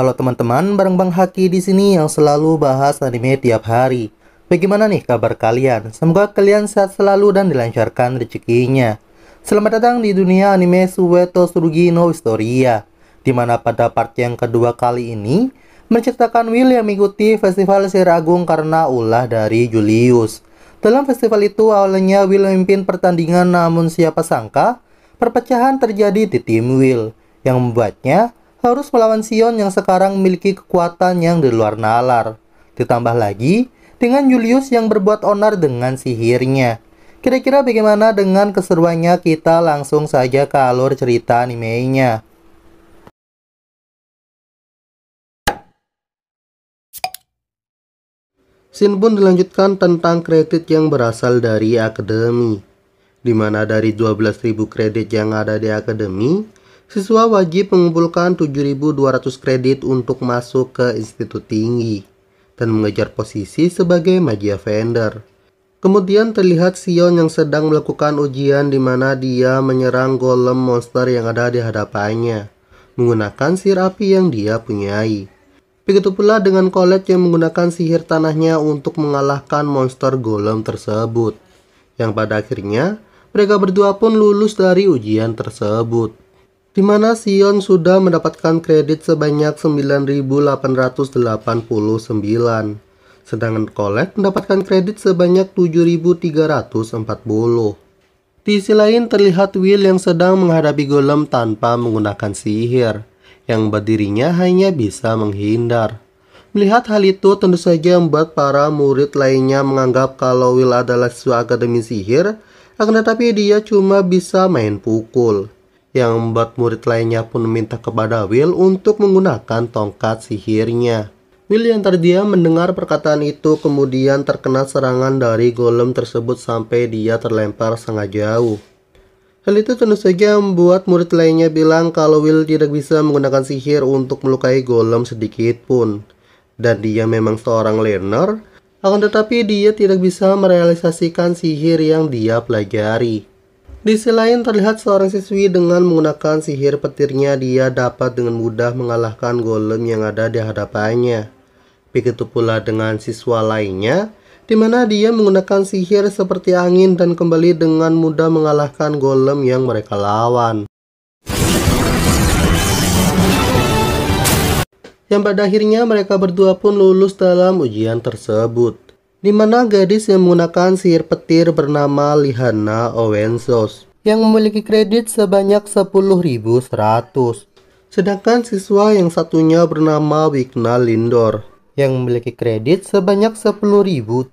halo teman-teman, bareng Bang Haki di sini yang selalu bahas anime tiap hari. Bagaimana nih kabar kalian? Semoga kalian sehat selalu dan dilancarkan rezekinya. Selamat datang di dunia anime Sueto Surugi no Historia, di mana pada part yang kedua kali ini menceritakan Will yang mengikuti festival Sir karena ulah dari Julius. Dalam festival itu awalnya Will memimpin pertandingan namun siapa sangka perpecahan terjadi di tim Will yang membuatnya harus melawan Sion yang sekarang memiliki kekuatan yang di luar nalar. Ditambah lagi dengan Julius yang berbuat onar dengan sihirnya. Kira-kira bagaimana dengan keseruannya kita langsung saja ke alur cerita animenya. Sin pun dilanjutkan tentang kredit yang berasal dari akademi. Dimana dari 12.000 kredit yang ada di akademi, Siswa wajib mengumpulkan 7.200 kredit untuk masuk ke institut tinggi dan mengejar posisi sebagai magia vendor. Kemudian terlihat Sion yang sedang melakukan ujian di mana dia menyerang golem monster yang ada di hadapannya menggunakan sihir api yang dia punyai. Begitu pula dengan Colette yang menggunakan sihir tanahnya untuk mengalahkan monster golem tersebut. Yang pada akhirnya, mereka berdua pun lulus dari ujian tersebut di mana Sion sudah mendapatkan kredit sebanyak 9.889, sedangkan Colette mendapatkan kredit sebanyak 7.340. Di sisi lain terlihat Will yang sedang menghadapi golem tanpa menggunakan sihir, yang berdirinya hanya bisa menghindar. Melihat hal itu tentu saja membuat para murid lainnya menganggap kalau Will adalah siswa akademi sihir, akan tetapi dia cuma bisa main pukul yang membuat murid lainnya pun meminta kepada Will untuk menggunakan tongkat sihirnya. Will yang terdiam mendengar perkataan itu kemudian terkena serangan dari golem tersebut sampai dia terlempar sangat jauh. Hal itu tentu saja membuat murid lainnya bilang kalau Will tidak bisa menggunakan sihir untuk melukai golem sedikit pun. Dan dia memang seorang learner, akan tetapi dia tidak bisa merealisasikan sihir yang dia pelajari. Di sisi lain terlihat seorang siswi dengan menggunakan sihir petirnya dia dapat dengan mudah mengalahkan golem yang ada di hadapannya. Begitu pula dengan siswa lainnya, di mana dia menggunakan sihir seperti angin dan kembali dengan mudah mengalahkan golem yang mereka lawan. Yang pada akhirnya mereka berdua pun lulus dalam ujian tersebut di mana gadis yang menggunakan sihir petir bernama Lihana Owensos yang memiliki kredit sebanyak 10.100. Sedangkan siswa yang satunya bernama Wigna Lindor yang memiliki kredit sebanyak 10.075.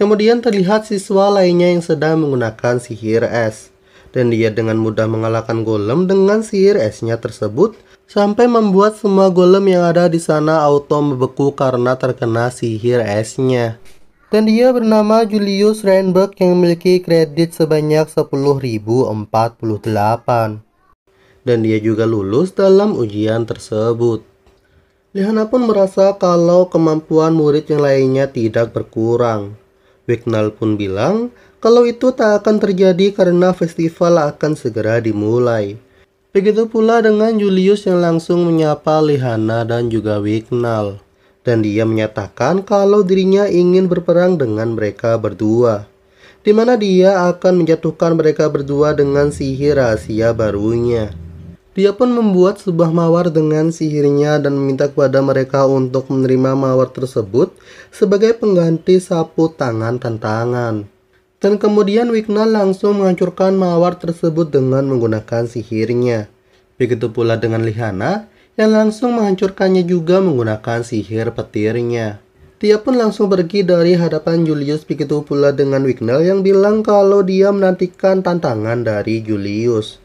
Kemudian terlihat siswa lainnya yang sedang menggunakan sihir es dan dia dengan mudah mengalahkan golem dengan sihir esnya tersebut sampai membuat semua golem yang ada di sana auto membeku karena terkena sihir esnya. Dan dia bernama Julius Reinberg yang memiliki kredit sebanyak 10.048. Dan dia juga lulus dalam ujian tersebut. Lihana pun merasa kalau kemampuan murid yang lainnya tidak berkurang. Wignal pun bilang kalau itu tak akan terjadi karena festival akan segera dimulai. Begitu pula dengan Julius yang langsung menyapa Lihana dan juga Wignal. Dan dia menyatakan kalau dirinya ingin berperang dengan mereka berdua. Di mana dia akan menjatuhkan mereka berdua dengan sihir rahasia barunya. Dia pun membuat sebuah mawar dengan sihirnya dan meminta kepada mereka untuk menerima mawar tersebut sebagai pengganti sapu tangan tantangan. Dan kemudian Wignal langsung menghancurkan mawar tersebut dengan menggunakan sihirnya. Begitu pula dengan Lihana yang langsung menghancurkannya juga menggunakan sihir petirnya. Dia pun langsung pergi dari hadapan Julius begitu pula dengan Wignal yang bilang kalau dia menantikan tantangan dari Julius.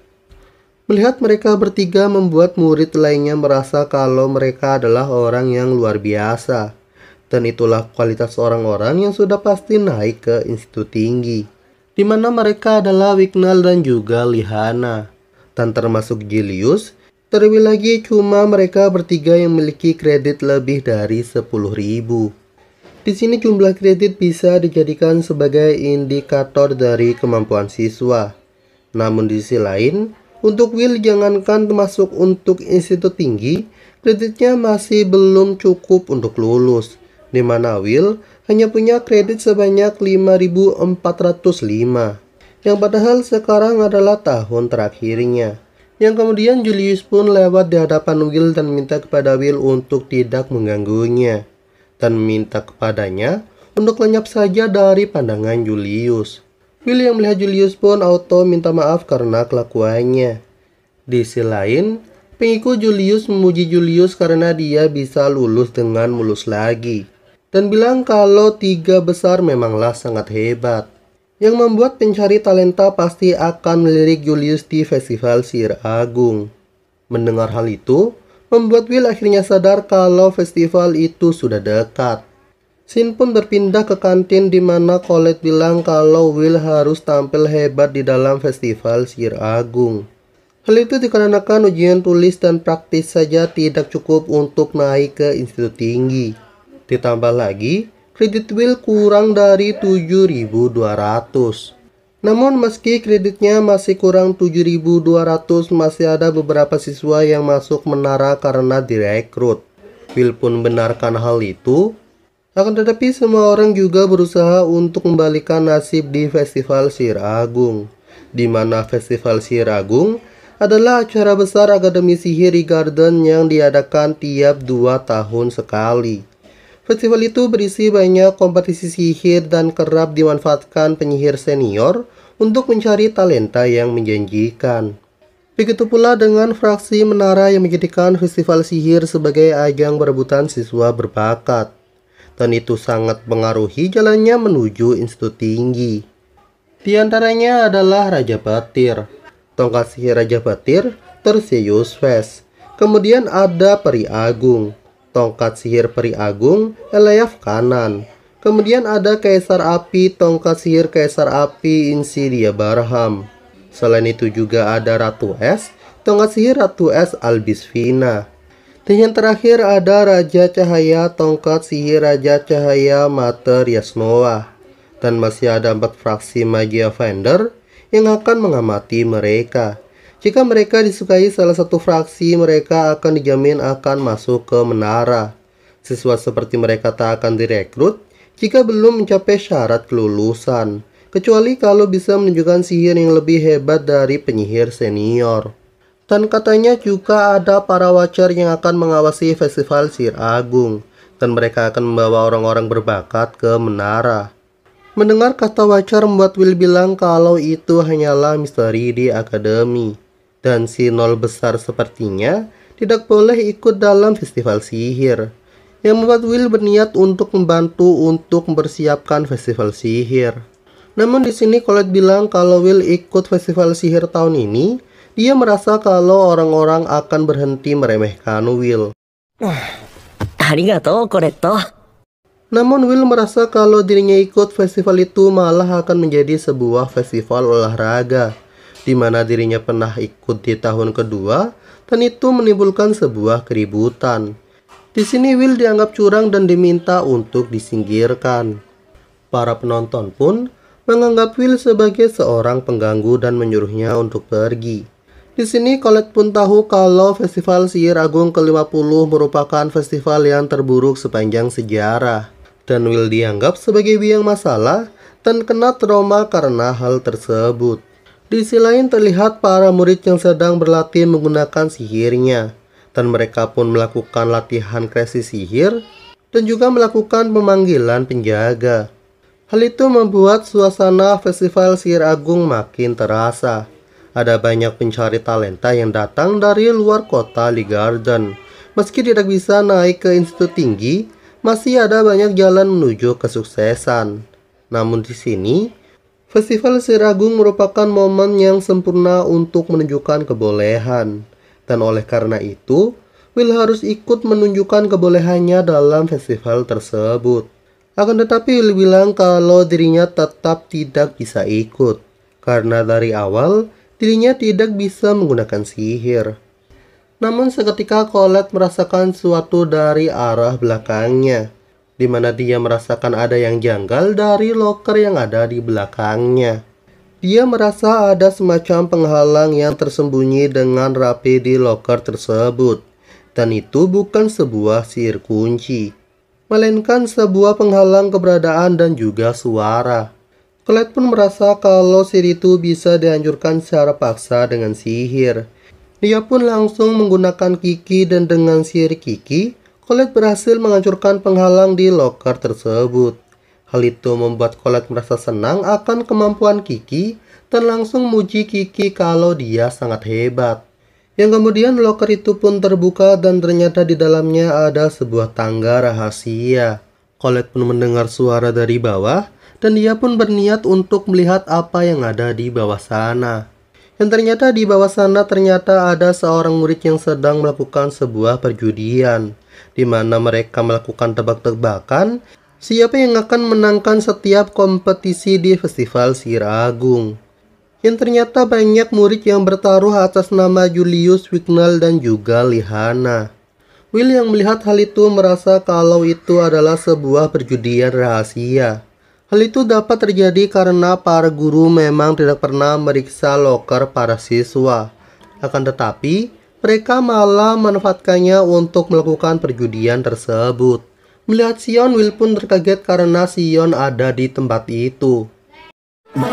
Melihat mereka bertiga membuat murid lainnya merasa kalau mereka adalah orang yang luar biasa dan itulah kualitas orang-orang yang sudah pasti naik ke institut tinggi, di mana mereka adalah Wignal dan juga Lihana. Dan termasuk Julius, terlebih lagi cuma mereka bertiga yang memiliki kredit lebih dari ribu Di sini jumlah kredit bisa dijadikan sebagai indikator dari kemampuan siswa. Namun di sisi lain, untuk Will jangankan masuk untuk institut tinggi, kreditnya masih belum cukup untuk lulus di mana Will hanya punya kredit sebanyak 5.405 yang padahal sekarang adalah tahun terakhirnya. Yang kemudian Julius pun lewat di hadapan Will dan minta kepada Will untuk tidak mengganggunya dan minta kepadanya untuk lenyap saja dari pandangan Julius. Will yang melihat Julius pun auto minta maaf karena kelakuannya. Di sisi lain, pengikut Julius memuji Julius karena dia bisa lulus dengan mulus lagi dan bilang kalau tiga besar memanglah sangat hebat. Yang membuat pencari talenta pasti akan melirik Julius di Festival Sir Agung. Mendengar hal itu, membuat Will akhirnya sadar kalau festival itu sudah dekat. Sin pun berpindah ke kantin di mana Colette bilang kalau Will harus tampil hebat di dalam festival Sir Agung. Hal itu dikarenakan ujian tulis dan praktis saja tidak cukup untuk naik ke institut tinggi. Ditambah lagi, kredit Will kurang dari 7.200. Namun meski kreditnya masih kurang 7.200, masih ada beberapa siswa yang masuk menara karena direkrut. Will pun benarkan hal itu. Akan tetapi semua orang juga berusaha untuk membalikan nasib di Festival Siragung. Di mana Festival Siragung adalah acara besar Akademi Sihir Garden yang diadakan tiap dua tahun sekali. Festival itu berisi banyak kompetisi sihir dan kerap dimanfaatkan penyihir senior untuk mencari talenta yang menjanjikan. Begitu pula dengan fraksi menara yang menjadikan festival sihir sebagai ajang berebutan siswa berbakat. Dan itu sangat mengaruhi jalannya menuju institut tinggi. Di antaranya adalah Raja Batir, tongkat sihir Raja Batir, Terseus Fest. Kemudian ada Peri Agung, tongkat sihir peri agung, Eliaf kanan. Kemudian ada Kaisar Api, tongkat sihir Kaisar Api, Insidia Barham. Selain itu juga ada Ratu Es, tongkat sihir Ratu Es Albisvina. Dan yang terakhir ada Raja Cahaya, tongkat sihir Raja Cahaya Mater Yasnoa. Dan masih ada empat fraksi magia fender yang akan mengamati mereka. Jika mereka disukai salah satu fraksi, mereka akan dijamin akan masuk ke menara. Siswa seperti mereka tak akan direkrut jika belum mencapai syarat kelulusan, kecuali kalau bisa menunjukkan sihir yang lebih hebat dari penyihir senior. Dan katanya juga ada para wajar yang akan mengawasi festival sihir agung, dan mereka akan membawa orang-orang berbakat ke menara. Mendengar kata wajar membuat Will bilang kalau itu hanyalah misteri di akademi dan si nol besar sepertinya tidak boleh ikut dalam festival sihir yang membuat Will berniat untuk membantu untuk mempersiapkan festival sihir. Namun di sini Colette bilang kalau Will ikut festival sihir tahun ini, dia merasa kalau orang-orang akan berhenti meremehkan Will. Arigato, Colette. Namun Will merasa kalau dirinya ikut festival itu malah akan menjadi sebuah festival olahraga di mana dirinya pernah ikut di tahun kedua, dan itu menimbulkan sebuah keributan. Di sini Will dianggap curang dan diminta untuk disingkirkan. Para penonton pun menganggap Will sebagai seorang pengganggu dan menyuruhnya untuk pergi. Di sini Colette pun tahu kalau Festival Sihir Agung ke-50 merupakan festival yang terburuk sepanjang sejarah. Dan Will dianggap sebagai biang masalah dan kena trauma karena hal tersebut. Di sisi lain terlihat para murid yang sedang berlatih menggunakan sihirnya dan mereka pun melakukan latihan kreasi sihir dan juga melakukan pemanggilan penjaga. Hal itu membuat suasana Festival Sihir Agung makin terasa. Ada banyak pencari talenta yang datang dari luar kota Lee Garden. Meski tidak bisa naik ke institut tinggi, masih ada banyak jalan menuju kesuksesan. Namun di sini, Festival Siragung merupakan momen yang sempurna untuk menunjukkan kebolehan. Dan oleh karena itu, Will harus ikut menunjukkan kebolehannya dalam festival tersebut. Akan tetapi Will bilang kalau dirinya tetap tidak bisa ikut. Karena dari awal, dirinya tidak bisa menggunakan sihir. Namun seketika Colette merasakan suatu dari arah belakangnya di mana dia merasakan ada yang janggal dari loker yang ada di belakangnya. Dia merasa ada semacam penghalang yang tersembunyi dengan rapi di loker tersebut. Dan itu bukan sebuah sihir kunci. Melainkan sebuah penghalang keberadaan dan juga suara. Clyde pun merasa kalau sihir itu bisa dihancurkan secara paksa dengan sihir. Dia pun langsung menggunakan Kiki dan dengan sihir Kiki, Colette berhasil menghancurkan penghalang di loker tersebut. Hal itu membuat Colette merasa senang akan kemampuan Kiki dan langsung muji Kiki kalau dia sangat hebat. Yang kemudian loker itu pun terbuka dan ternyata di dalamnya ada sebuah tangga rahasia. Colette pun mendengar suara dari bawah dan dia pun berniat untuk melihat apa yang ada di bawah sana. Yang ternyata di bawah sana ternyata ada seorang murid yang sedang melakukan sebuah perjudian di mana mereka melakukan tebak-tebakan siapa yang akan menangkan setiap kompetisi di Festival Siragung. Yang ternyata banyak murid yang bertaruh atas nama Julius Wignall dan juga Lihana. Will yang melihat hal itu merasa kalau itu adalah sebuah perjudian rahasia. Hal itu dapat terjadi karena para guru memang tidak pernah meriksa loker para siswa. Akan tetapi, mereka malah manfaatkannya untuk melakukan perjudian tersebut. Melihat Sion, Will pun terkaget karena Sion ada di tempat itu. Eh,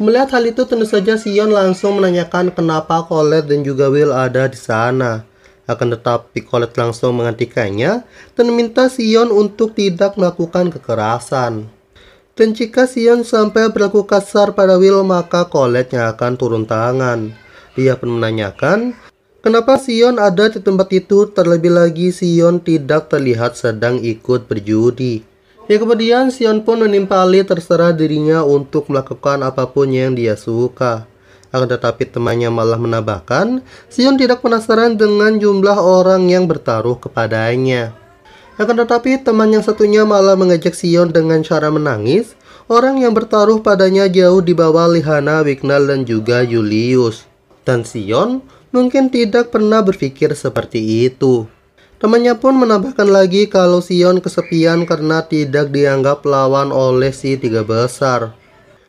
Melihat hal itu tentu saja Sion langsung menanyakan kenapa Colette dan juga Will ada di sana. Akan tetapi Colette langsung menghentikannya dan meminta Sion untuk tidak melakukan kekerasan. Dan jika Sion sampai berlaku kasar pada Will, maka Colette yang akan turun tangan. Dia pun menanyakan, kenapa Sion ada di tempat itu, terlebih lagi Sion tidak terlihat sedang ikut berjudi. Ya kemudian Sion pun menimpali terserah dirinya untuk melakukan apapun yang dia suka. Akan tetapi temannya malah menambahkan, Sion tidak penasaran dengan jumlah orang yang bertaruh kepadanya. Akan tetapi teman yang satunya malah mengejek Sion dengan cara menangis. Orang yang bertaruh padanya jauh di bawah Lihana, Wignal, dan juga Julius. Dan Sion mungkin tidak pernah berpikir seperti itu. Temannya pun menambahkan lagi kalau Sion kesepian karena tidak dianggap lawan oleh si tiga besar.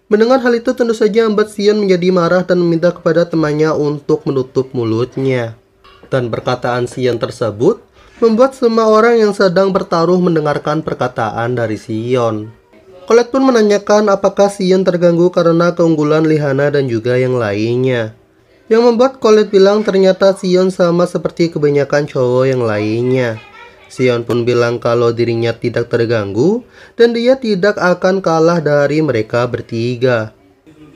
Mendengar hal itu tentu saja membuat Sion menjadi marah dan meminta kepada temannya untuk menutup mulutnya. Dan perkataan Sion tersebut membuat semua orang yang sedang bertaruh mendengarkan perkataan dari Sion. Colette pun menanyakan apakah Sion terganggu karena keunggulan Lihana dan juga yang lainnya. Yang membuat Colette bilang ternyata Sion sama seperti kebanyakan cowok yang lainnya. Sion pun bilang kalau dirinya tidak terganggu dan dia tidak akan kalah dari mereka bertiga.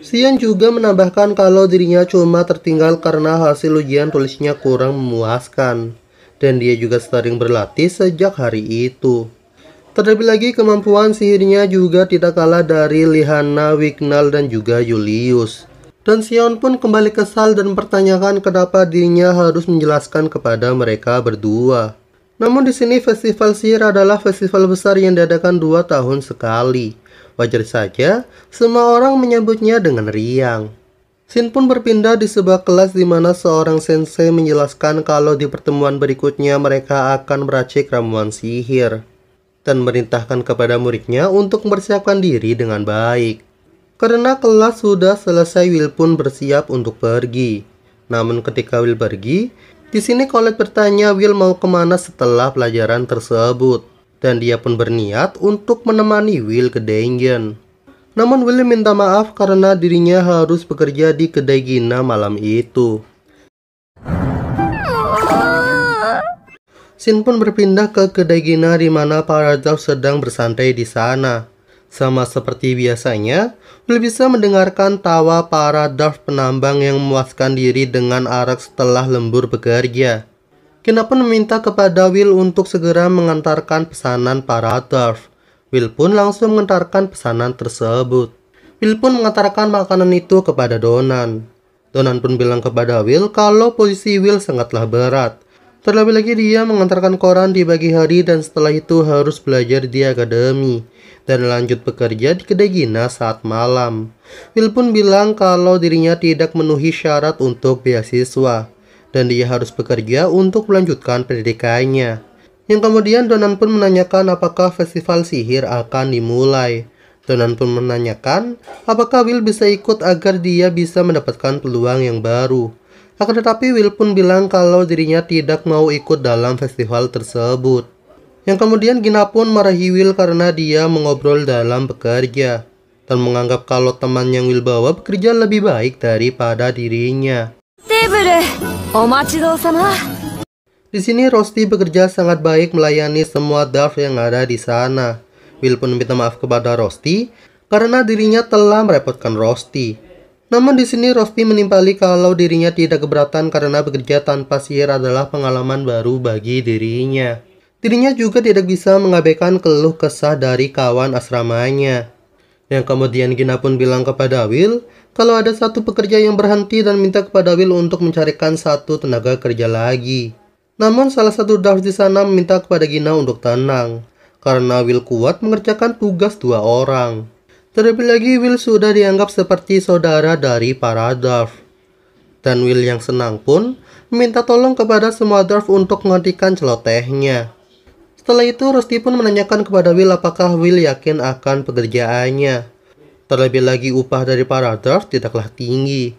Sion juga menambahkan kalau dirinya cuma tertinggal karena hasil ujian tulisnya kurang memuaskan dan dia juga sering berlatih sejak hari itu. Terlebih lagi kemampuan sihirnya juga tidak kalah dari Lihana, Wignal, dan juga Julius. Dan Sion pun kembali kesal dan mempertanyakan kenapa dirinya harus menjelaskan kepada mereka berdua. Namun di sini festival sihir adalah festival besar yang diadakan dua tahun sekali. Wajar saja, semua orang menyambutnya dengan riang. Sin pun berpindah di sebuah kelas di mana seorang sensei menjelaskan kalau di pertemuan berikutnya mereka akan meracik ramuan sihir dan merintahkan kepada muridnya untuk mempersiapkan diri dengan baik. Karena kelas sudah selesai, Will pun bersiap untuk pergi. Namun ketika Will pergi, di sini Colette bertanya Will mau kemana setelah pelajaran tersebut. Dan dia pun berniat untuk menemani Will ke Dengen. Namun William minta maaf karena dirinya harus bekerja di kedai Gina malam itu. Sin pun berpindah ke kedai Gina di mana para Zhao sedang bersantai di sana. Sama seperti biasanya, Will bisa mendengarkan tawa para Darth penambang yang memuaskan diri dengan arak setelah lembur bekerja. Kenapa meminta kepada Will untuk segera mengantarkan pesanan para Darth. Will pun langsung mengantarkan pesanan tersebut. Will pun mengantarkan makanan itu kepada Donan. Donan pun bilang kepada Will kalau posisi Will sangatlah berat. Terlebih lagi dia mengantarkan koran di pagi hari dan setelah itu harus belajar di akademi dan lanjut bekerja di kedai Gina saat malam. Will pun bilang kalau dirinya tidak memenuhi syarat untuk beasiswa dan dia harus bekerja untuk melanjutkan pendidikannya. Yang kemudian Donan pun menanyakan apakah festival sihir akan dimulai. Donan pun menanyakan apakah Will bisa ikut agar dia bisa mendapatkan peluang yang baru. Akan tetapi Will pun bilang kalau dirinya tidak mau ikut dalam festival tersebut. Yang kemudian Gina pun marahi Will karena dia mengobrol dalam bekerja dan menganggap kalau teman yang Will bawa bekerja lebih baik daripada dirinya. Di sini Rosti bekerja sangat baik melayani semua Darf yang ada di sana. Will pun minta maaf kepada Rosti karena dirinya telah merepotkan Rosti. Namun di sini Rosti menimpali kalau dirinya tidak keberatan karena bekerja tanpa sihir adalah pengalaman baru bagi dirinya. Dirinya juga tidak bisa mengabaikan keluh kesah dari kawan asramanya. Yang kemudian Gina pun bilang kepada Will, kalau ada satu pekerja yang berhenti dan minta kepada Will untuk mencarikan satu tenaga kerja lagi. Namun salah satu Darth di sana meminta kepada Gina untuk tenang, karena Will kuat mengerjakan tugas dua orang. Terlebih lagi Will sudah dianggap seperti saudara dari para Darth. Dan Will yang senang pun meminta tolong kepada semua Darth untuk menghentikan celotehnya. Setelah itu, Rusty pun menanyakan kepada Will apakah Will yakin akan pekerjaannya. Terlebih lagi upah dari para Darth tidaklah tinggi.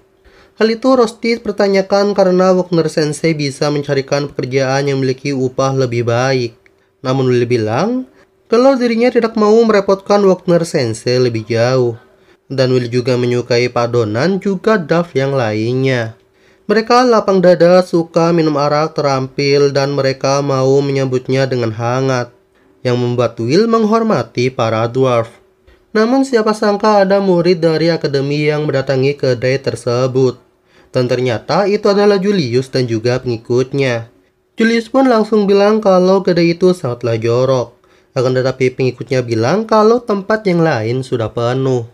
Hal itu Rosti pertanyakan karena Wagner Sensei bisa mencarikan pekerjaan yang memiliki upah lebih baik. Namun Lily bilang, kalau dirinya tidak mau merepotkan Wagner Sensei lebih jauh. Dan Will juga menyukai Padonan juga Duff yang lainnya. Mereka lapang dada suka minum arak terampil dan mereka mau menyambutnya dengan hangat. Yang membuat Will menghormati para dwarf. Namun siapa sangka ada murid dari akademi yang mendatangi kedai tersebut. Dan ternyata itu adalah Julius dan juga pengikutnya. Julius pun langsung bilang kalau kedai itu sangatlah jorok. Akan tetapi pengikutnya bilang kalau tempat yang lain sudah penuh.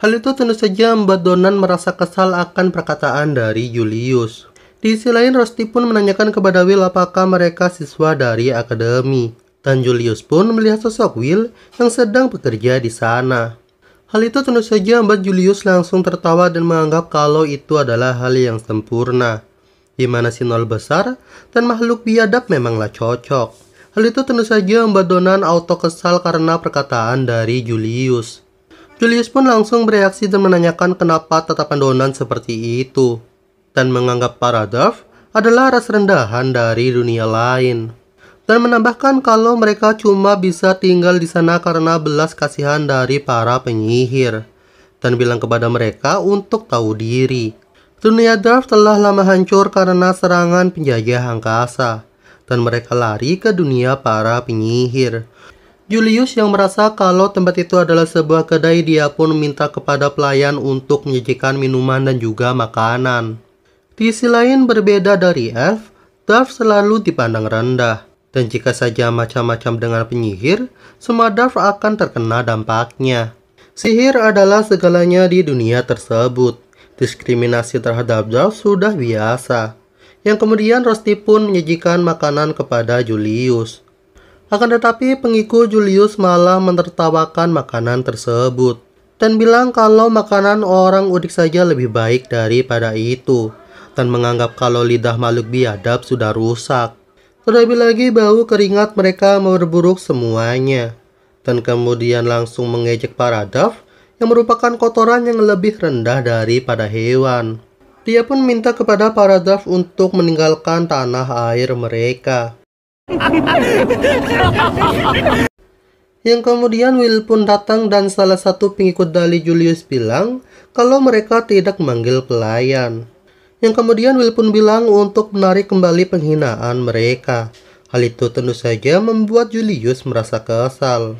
Hal itu tentu saja membuat Donan merasa kesal akan perkataan dari Julius. Di sisi lain, Rosti pun menanyakan kepada Will apakah mereka siswa dari akademi. Dan Julius pun melihat sosok Will yang sedang bekerja di sana. Hal itu tentu saja membuat Julius langsung tertawa dan menganggap kalau itu adalah hal yang sempurna, di mana nol besar dan makhluk biadab memanglah cocok. Hal itu tentu saja membuat Donan auto kesal karena perkataan dari Julius. Julius pun langsung bereaksi dan menanyakan kenapa tatapan Donan seperti itu, dan menganggap para Paradav adalah ras rendahan dari dunia lain dan menambahkan kalau mereka cuma bisa tinggal di sana karena belas kasihan dari para penyihir dan bilang kepada mereka untuk tahu diri. Dunia Darf telah lama hancur karena serangan penjajah angkasa dan mereka lari ke dunia para penyihir. Julius yang merasa kalau tempat itu adalah sebuah kedai dia pun minta kepada pelayan untuk menyajikan minuman dan juga makanan. Di sisi lain berbeda dari Elf, Darf selalu dipandang rendah. Dan jika saja macam-macam dengan penyihir, semua Darf akan terkena dampaknya. Sihir adalah segalanya di dunia tersebut. Diskriminasi terhadap Darf sudah biasa. Yang kemudian Rosti pun menyajikan makanan kepada Julius. Akan tetapi pengikut Julius malah menertawakan makanan tersebut dan bilang kalau makanan orang udik saja lebih baik daripada itu dan menganggap kalau lidah makhluk biadab sudah rusak. Terlebih lagi bau keringat mereka memperburuk semuanya. Dan kemudian langsung mengejek para Duff yang merupakan kotoran yang lebih rendah daripada hewan. Dia pun minta kepada para Duff untuk meninggalkan tanah air mereka. yang kemudian Will pun datang dan salah satu pengikut dari Julius bilang kalau mereka tidak manggil pelayan yang kemudian Will pun bilang untuk menarik kembali penghinaan mereka. Hal itu tentu saja membuat Julius merasa kesal.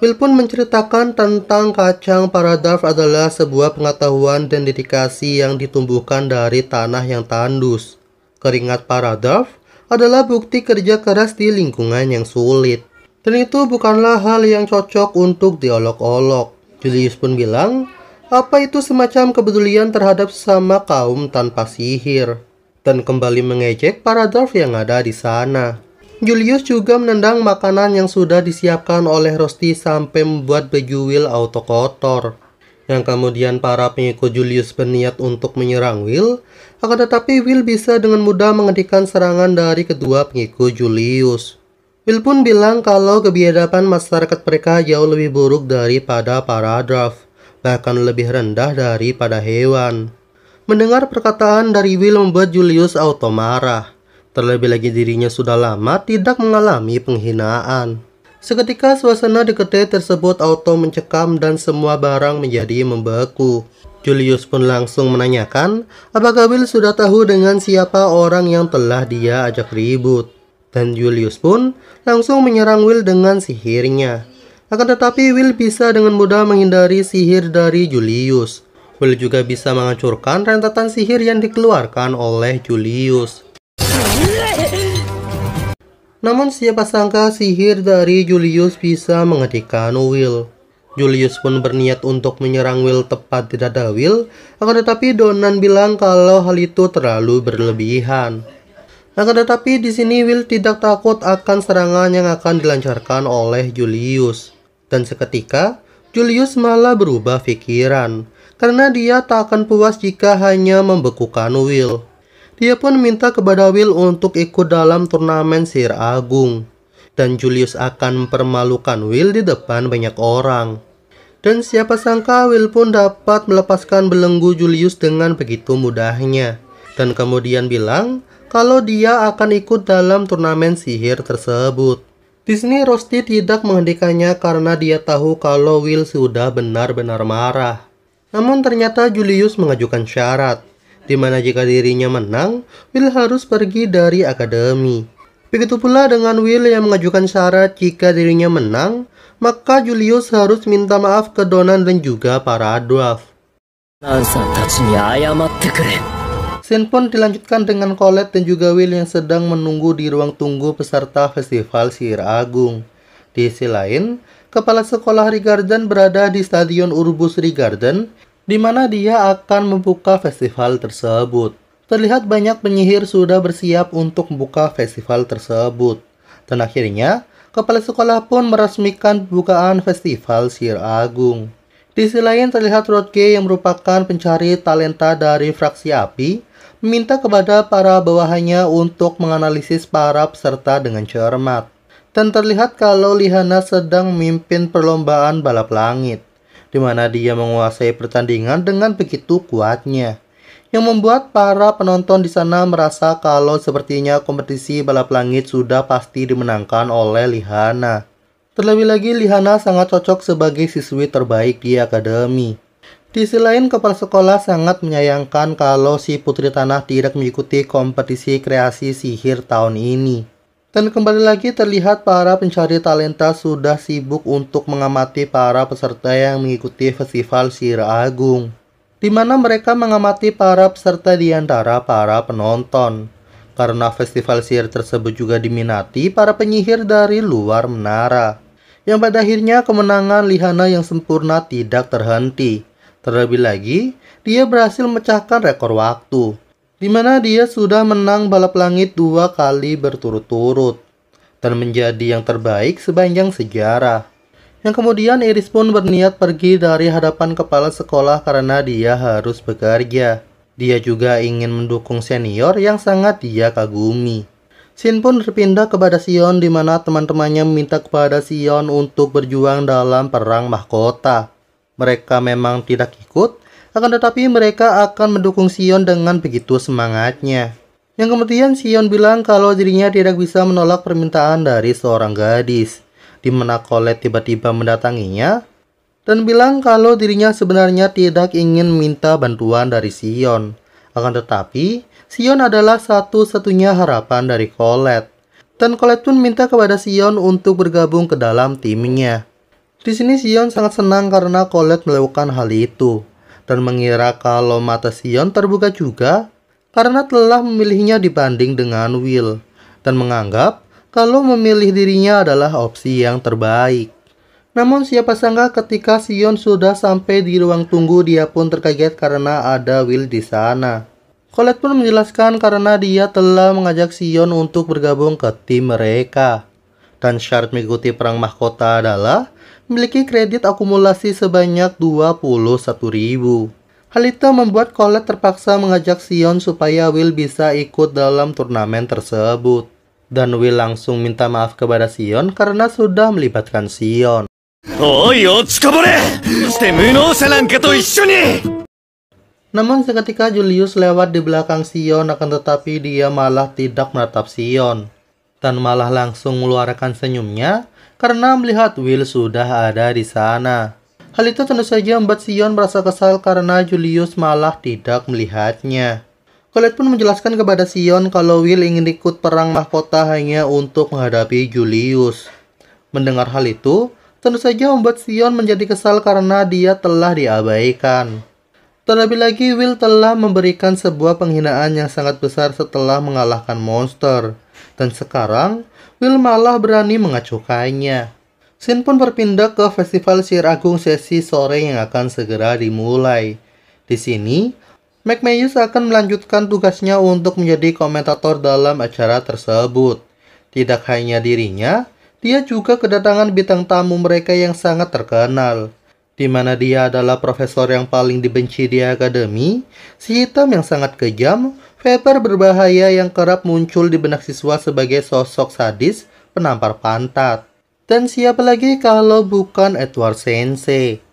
Will pun menceritakan tentang kacang para Darf adalah sebuah pengetahuan dan dedikasi yang ditumbuhkan dari tanah yang tandus. Keringat para Darf adalah bukti kerja keras di lingkungan yang sulit. Dan itu bukanlah hal yang cocok untuk diolok-olok. Julius pun bilang, apa itu semacam kepedulian terhadap sesama kaum tanpa sihir dan kembali mengejek para dwarf yang ada di sana. Julius juga menendang makanan yang sudah disiapkan oleh Rosti sampai membuat baju Will auto kotor. Yang kemudian para pengikut Julius berniat untuk menyerang Will, akan tetapi Will bisa dengan mudah menghentikan serangan dari kedua pengikut Julius. Will pun bilang kalau kebiadaban masyarakat mereka jauh lebih buruk daripada para draft bahkan lebih rendah daripada hewan. Mendengar perkataan dari Will membuat Julius auto marah. Terlebih lagi dirinya sudah lama tidak mengalami penghinaan. Seketika suasana di kedai tersebut auto mencekam dan semua barang menjadi membeku. Julius pun langsung menanyakan apakah Will sudah tahu dengan siapa orang yang telah dia ajak ribut. Dan Julius pun langsung menyerang Will dengan sihirnya. Akan tetapi Will bisa dengan mudah menghindari sihir dari Julius. Will juga bisa menghancurkan rentetan sihir yang dikeluarkan oleh Julius. Namun siapa sangka sihir dari Julius bisa mengetikkan Will. Julius pun berniat untuk menyerang Will tepat di dada Will, akan tetapi Donan bilang kalau hal itu terlalu berlebihan. Akan tetapi di sini Will tidak takut akan serangan yang akan dilancarkan oleh Julius. Dan seketika, Julius malah berubah pikiran karena dia tak akan puas jika hanya membekukan Will. Dia pun minta kepada Will untuk ikut dalam turnamen Sir Agung. Dan Julius akan mempermalukan Will di depan banyak orang. Dan siapa sangka Will pun dapat melepaskan belenggu Julius dengan begitu mudahnya. Dan kemudian bilang kalau dia akan ikut dalam turnamen sihir tersebut. Disney Rusty tidak menghentikannya karena dia tahu kalau Will sudah benar-benar marah. Namun ternyata Julius mengajukan syarat, di mana jika dirinya menang, Will harus pergi dari akademi. Begitu pula dengan Will yang mengajukan syarat jika dirinya menang, maka Julius harus minta maaf ke Donan dan juga para dwarf. Scene pun dilanjutkan dengan Colette dan juga Will yang sedang menunggu di ruang tunggu peserta festival Sihir Agung. Di sisi lain, kepala sekolah Rigarden berada di stadion Urbus Rigarden, di mana dia akan membuka festival tersebut. Terlihat banyak penyihir sudah bersiap untuk membuka festival tersebut. Dan akhirnya, kepala sekolah pun meresmikan pembukaan festival sihir Agung. Di sisi lain terlihat Rodge yang merupakan pencari talenta dari fraksi api meminta kepada para bawahannya untuk menganalisis para peserta dengan cermat. Dan terlihat kalau Lihana sedang memimpin perlombaan balap langit, di mana dia menguasai pertandingan dengan begitu kuatnya. Yang membuat para penonton di sana merasa kalau sepertinya kompetisi balap langit sudah pasti dimenangkan oleh Lihana. Terlebih lagi Lihana sangat cocok sebagai siswi terbaik di akademi di sisi lain, kepala sekolah sangat menyayangkan kalau si Putri Tanah tidak mengikuti kompetisi kreasi sihir tahun ini. Dan kembali lagi terlihat para pencari talenta sudah sibuk untuk mengamati para peserta yang mengikuti festival sihir agung. Di mana mereka mengamati para peserta di antara para penonton. Karena festival sihir tersebut juga diminati para penyihir dari luar menara. Yang pada akhirnya kemenangan Lihana yang sempurna tidak terhenti Terlebih lagi, dia berhasil mecahkan rekor waktu, di mana dia sudah menang balap langit dua kali berturut-turut dan menjadi yang terbaik sepanjang sejarah. Yang kemudian Iris pun berniat pergi dari hadapan kepala sekolah karena dia harus bekerja. Dia juga ingin mendukung senior yang sangat dia kagumi. Sin pun berpindah kepada Sion di mana teman-temannya meminta kepada Sion untuk berjuang dalam perang mahkota mereka memang tidak ikut, akan tetapi mereka akan mendukung Sion dengan begitu semangatnya. Yang kemudian Sion bilang kalau dirinya tidak bisa menolak permintaan dari seorang gadis, di mana Colette tiba-tiba mendatanginya dan bilang kalau dirinya sebenarnya tidak ingin minta bantuan dari Sion. Akan tetapi, Sion adalah satu-satunya harapan dari Colette. Dan Colette pun minta kepada Sion untuk bergabung ke dalam timnya. Di sini Sion sangat senang karena Colette melakukan hal itu dan mengira kalau mata Sion terbuka juga karena telah memilihnya dibanding dengan Will dan menganggap kalau memilih dirinya adalah opsi yang terbaik. Namun siapa sangka ketika Sion sudah sampai di ruang tunggu dia pun terkaget karena ada Will di sana. Colette pun menjelaskan karena dia telah mengajak Sion untuk bergabung ke tim mereka. Dan syarat mengikuti perang mahkota adalah memiliki kredit akumulasi sebanyak 21.000. Hal itu membuat Colette terpaksa mengajak Sion supaya Will bisa ikut dalam turnamen tersebut. Dan Will langsung minta maaf kepada Sion karena sudah melibatkan Sion. Oh, Namun seketika Julius lewat di belakang Sion akan tetapi dia malah tidak menatap Sion dan malah langsung mengeluarkan senyumnya karena melihat Will sudah ada di sana. Hal itu tentu saja membuat Sion merasa kesal karena Julius malah tidak melihatnya. Colette pun menjelaskan kepada Sion kalau Will ingin ikut perang mahkota hanya untuk menghadapi Julius. Mendengar hal itu, tentu saja membuat Sion menjadi kesal karena dia telah diabaikan. Terlebih lagi, Will telah memberikan sebuah penghinaan yang sangat besar setelah mengalahkan monster. Dan sekarang, Will malah berani mengacukainya. Sin pun berpindah ke Festival Syair Agung sesi sore yang akan segera dimulai. Di sini, McMayus akan melanjutkan tugasnya untuk menjadi komentator dalam acara tersebut. Tidak hanya dirinya, dia juga kedatangan bintang tamu mereka yang sangat terkenal. Di mana dia adalah profesor yang paling dibenci di akademi, si hitam yang sangat kejam, Pepper berbahaya yang kerap muncul di benak siswa sebagai sosok sadis, penampar pantat. Dan siapa lagi kalau bukan Edward Sensei?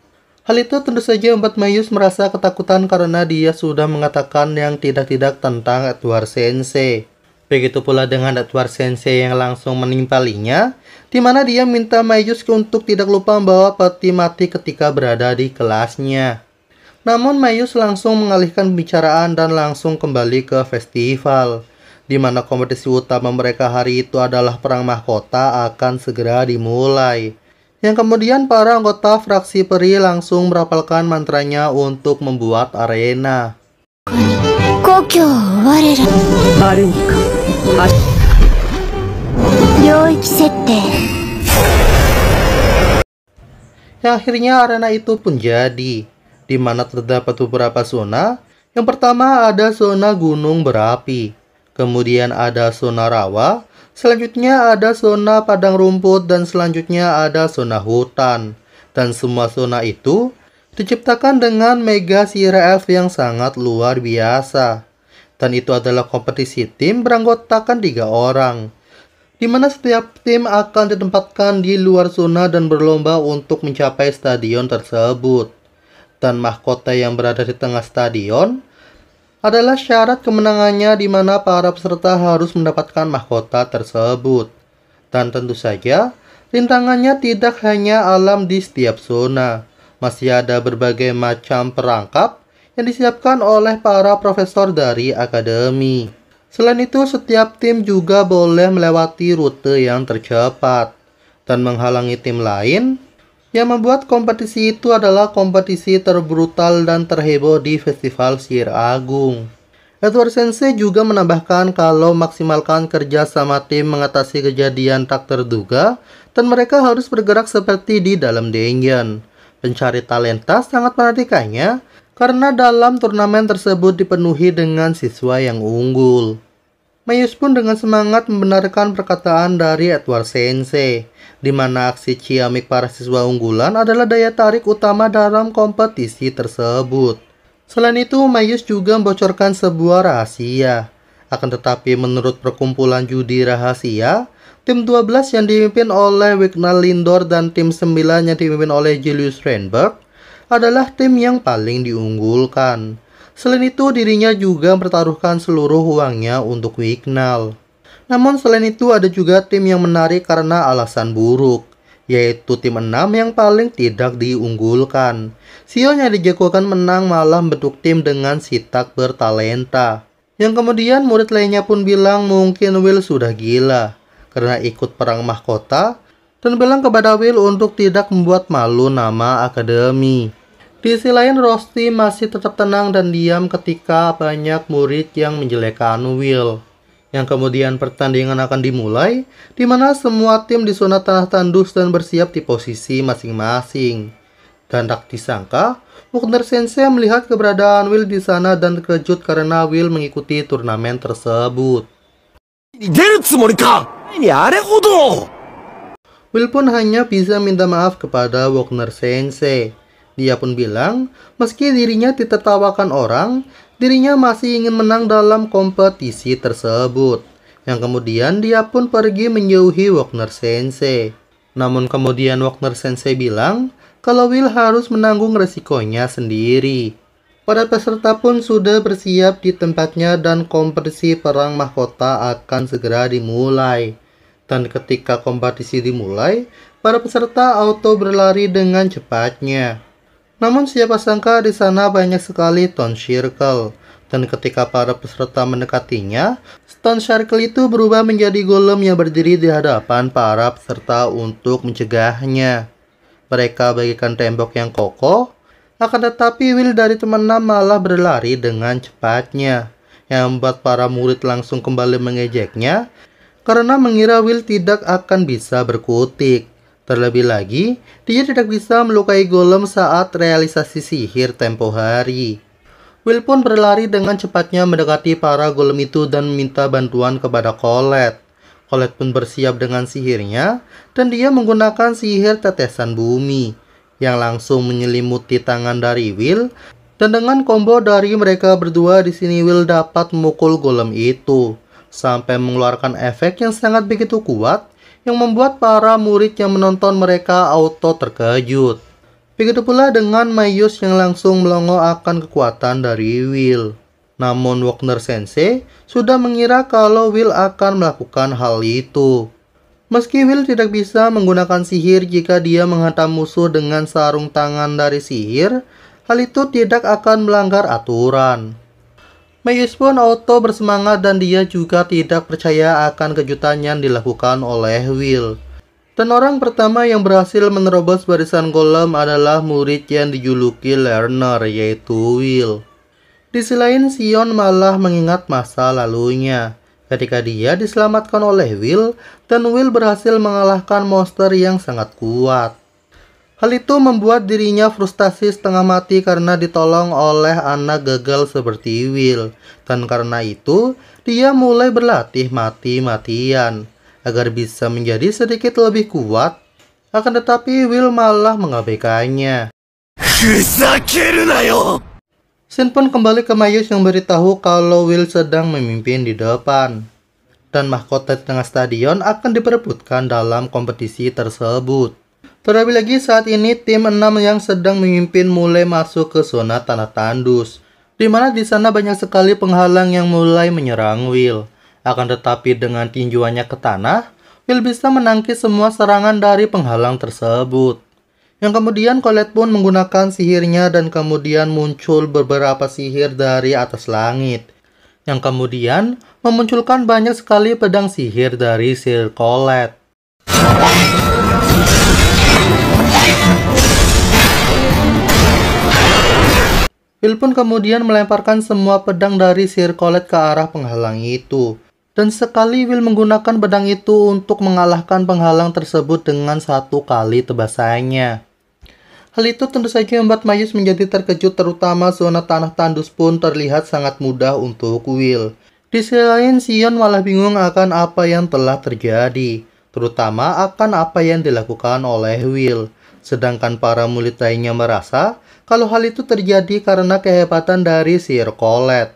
Hal itu tentu saja membuat Mayus merasa ketakutan karena dia sudah mengatakan yang tidak-tidak tentang Edward Sensei. Begitu pula dengan Edward Sensei yang langsung menimpalinya, di mana dia minta Mayus untuk tidak lupa membawa peti mati ketika berada di kelasnya. Namun Mayus langsung mengalihkan pembicaraan dan langsung kembali ke festival, di mana kompetisi utama mereka hari itu adalah perang mahkota akan segera dimulai. Yang kemudian para anggota fraksi peri langsung merapalkan mantranya untuk membuat arena. Yang akhirnya arena itu pun jadi di mana terdapat beberapa zona. Yang pertama ada zona gunung berapi, kemudian ada zona rawa, selanjutnya ada zona padang rumput, dan selanjutnya ada zona hutan. Dan semua zona itu diciptakan dengan mega sihir Elf yang sangat luar biasa. Dan itu adalah kompetisi tim beranggotakan tiga orang di mana setiap tim akan ditempatkan di luar zona dan berlomba untuk mencapai stadion tersebut dan mahkota yang berada di tengah stadion adalah syarat kemenangannya di mana para peserta harus mendapatkan mahkota tersebut. Dan tentu saja, rintangannya tidak hanya alam di setiap zona. Masih ada berbagai macam perangkap yang disiapkan oleh para profesor dari akademi. Selain itu, setiap tim juga boleh melewati rute yang tercepat dan menghalangi tim lain yang membuat kompetisi itu adalah kompetisi terbrutal dan terheboh di Festival Sihir Agung. Edward Sensei juga menambahkan kalau maksimalkan kerja sama tim mengatasi kejadian tak terduga dan mereka harus bergerak seperti di dalam Dengen. Pencari talenta sangat perhatikannya karena dalam turnamen tersebut dipenuhi dengan siswa yang unggul. Mayus pun dengan semangat membenarkan perkataan dari Edward Sensei, di mana aksi ciamik para siswa unggulan adalah daya tarik utama dalam kompetisi tersebut. Selain itu, Mayus juga membocorkan sebuah rahasia. Akan tetapi menurut perkumpulan judi rahasia, tim 12 yang dipimpin oleh Wignal Lindor dan tim 9 yang dipimpin oleh Julius Renberg adalah tim yang paling diunggulkan. Selain itu, dirinya juga mempertaruhkan seluruh uangnya untuk Wignal. Namun selain itu ada juga tim yang menarik karena alasan buruk, yaitu tim 6 yang paling tidak diunggulkan. Sion yang dijagokan menang malah bentuk tim dengan sitak bertalenta. Yang kemudian murid lainnya pun bilang mungkin Will sudah gila karena ikut perang mahkota dan bilang kepada Will untuk tidak membuat malu nama akademi. Di sisi lain, Rosti masih tetap tenang dan diam ketika banyak murid yang menjelekkan Will. Yang kemudian pertandingan akan dimulai, di mana semua tim di zona tanah tandus dan bersiap di posisi masing-masing. Dan tak disangka, Mukner Sensei melihat keberadaan Will di sana dan terkejut karena Will mengikuti turnamen tersebut. Will pun hanya bisa minta maaf kepada Wagner Sensei. Dia pun bilang, meski dirinya ditertawakan orang, dirinya masih ingin menang dalam kompetisi tersebut. Yang kemudian dia pun pergi menjauhi Wagner Sensei. Namun kemudian Wagner Sensei bilang, kalau Will harus menanggung resikonya sendiri. Para peserta pun sudah bersiap di tempatnya dan kompetisi perang mahkota akan segera dimulai. Dan ketika kompetisi dimulai, para peserta auto berlari dengan cepatnya. Namun siapa sangka di sana banyak sekali Stone Circle. Dan ketika para peserta mendekatinya, Stone Circle itu berubah menjadi golem yang berdiri di hadapan para peserta untuk mencegahnya. Mereka bagikan tembok yang kokoh, akan tetapi Will dari teman teman malah berlari dengan cepatnya, yang membuat para murid langsung kembali mengejeknya karena mengira Will tidak akan bisa berkutik. Terlebih lagi, dia tidak bisa melukai golem saat realisasi sihir tempo hari. Will pun berlari dengan cepatnya mendekati para golem itu dan meminta bantuan kepada Colette. Colette pun bersiap dengan sihirnya, dan dia menggunakan sihir tetesan bumi, yang langsung menyelimuti tangan dari Will, dan dengan combo dari mereka berdua di sini Will dapat memukul golem itu, sampai mengeluarkan efek yang sangat begitu kuat, yang membuat para murid yang menonton mereka auto terkejut. Begitu pula dengan Mayus yang langsung melongo akan kekuatan dari Will. Namun Wagner Sensei sudah mengira kalau Will akan melakukan hal itu. Meski Will tidak bisa menggunakan sihir jika dia menghantam musuh dengan sarung tangan dari sihir, hal itu tidak akan melanggar aturan. Mayus pun auto bersemangat dan dia juga tidak percaya akan kejutan yang dilakukan oleh Will. Dan orang pertama yang berhasil menerobos barisan golem adalah murid yang dijuluki Lerner yaitu Will. Di sisi lain Sion malah mengingat masa lalunya ketika dia diselamatkan oleh Will dan Will berhasil mengalahkan monster yang sangat kuat. Hal itu membuat dirinya frustasi setengah mati karena ditolong oleh anak gagal seperti Will. Dan karena itu, dia mulai berlatih mati-matian agar bisa menjadi sedikit lebih kuat. Akan tetapi Will malah mengabaikannya. Sin pun kembali ke Mayus yang beritahu kalau Will sedang memimpin di depan. Dan mahkota di tengah stadion akan diperebutkan dalam kompetisi tersebut. Terlebih lagi saat ini tim 6 yang sedang memimpin mulai masuk ke zona tanah tandus, di mana di sana banyak sekali penghalang yang mulai menyerang Will. Akan tetapi dengan tinjuannya ke tanah, Will bisa menangkis semua serangan dari penghalang tersebut. Yang kemudian Colette pun menggunakan sihirnya dan kemudian muncul beberapa sihir dari atas langit. Yang kemudian memunculkan banyak sekali pedang sihir dari Sir Colette. Il pun kemudian melemparkan semua pedang dari Sir Colette ke arah penghalang itu. Dan sekali Will menggunakan pedang itu untuk mengalahkan penghalang tersebut dengan satu kali tebasannya. Hal itu tentu saja membuat Mayus menjadi terkejut terutama zona tanah tandus pun terlihat sangat mudah untuk Will. Di sisi lain, Sion malah bingung akan apa yang telah terjadi, terutama akan apa yang dilakukan oleh Will. Sedangkan para murid lainnya merasa kalau hal itu terjadi karena kehebatan dari sihir Colette.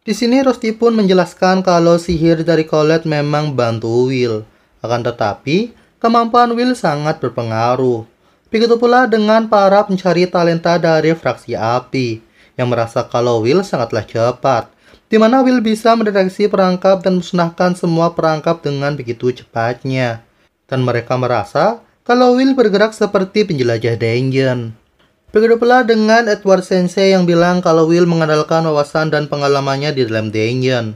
Di sini Rusty pun menjelaskan kalau sihir dari Colette memang bantu Will. Akan tetapi, kemampuan Will sangat berpengaruh. Begitu pula dengan para pencari talenta dari fraksi api, yang merasa kalau Will sangatlah cepat, di mana Will bisa mendeteksi perangkap dan musnahkan semua perangkap dengan begitu cepatnya. Dan mereka merasa kalau Will bergerak seperti penjelajah dungeon. Begitu pula dengan Edward Sensei yang bilang kalau Will mengandalkan wawasan dan pengalamannya di dalam The Engine.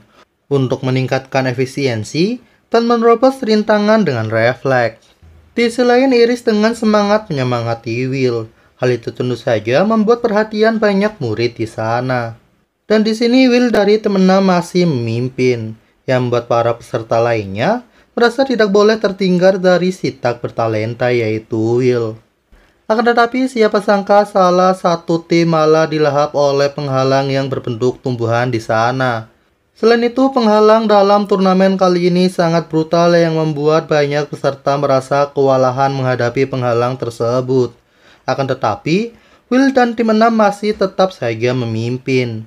untuk meningkatkan efisiensi dan menerobos rintangan dengan refleks. Di sisi lain, Iris dengan semangat menyemangati Will. Hal itu tentu saja membuat perhatian banyak murid di sana. Dan di sini Will dari temennya masih memimpin, yang membuat para peserta lainnya merasa tidak boleh tertinggal dari sitak bertalenta yaitu Will. Akan tetapi, siapa sangka salah satu tim malah dilahap oleh penghalang yang berbentuk tumbuhan di sana. Selain itu, penghalang dalam turnamen kali ini sangat brutal yang membuat banyak peserta merasa kewalahan menghadapi penghalang tersebut. Akan tetapi, Will dan tim 6 masih tetap saja memimpin.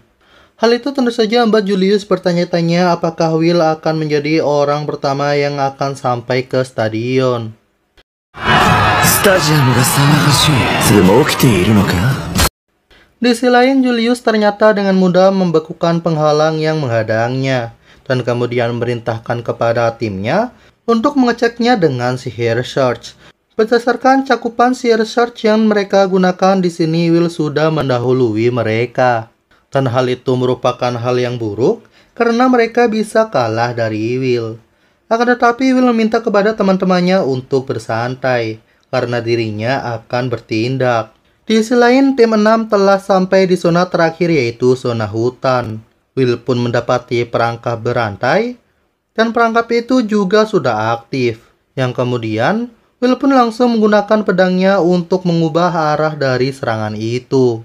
Hal itu tentu saja membuat Julius bertanya-tanya apakah Will akan menjadi orang pertama yang akan sampai ke stadion. Di sisi lain, Julius ternyata dengan mudah membekukan penghalang yang menghadangnya dan kemudian merintahkan kepada timnya untuk mengeceknya dengan sihir search. Berdasarkan cakupan sihir search yang mereka gunakan di sini, Will sudah mendahului mereka. Dan hal itu merupakan hal yang buruk karena mereka bisa kalah dari Will. Akan tetapi, Will meminta kepada teman-temannya untuk bersantai karena dirinya akan bertindak. Di sisi lain, tim 6 telah sampai di zona terakhir yaitu zona hutan. Will pun mendapati perangkap berantai, dan perangkap itu juga sudah aktif. Yang kemudian, Will pun langsung menggunakan pedangnya untuk mengubah arah dari serangan itu.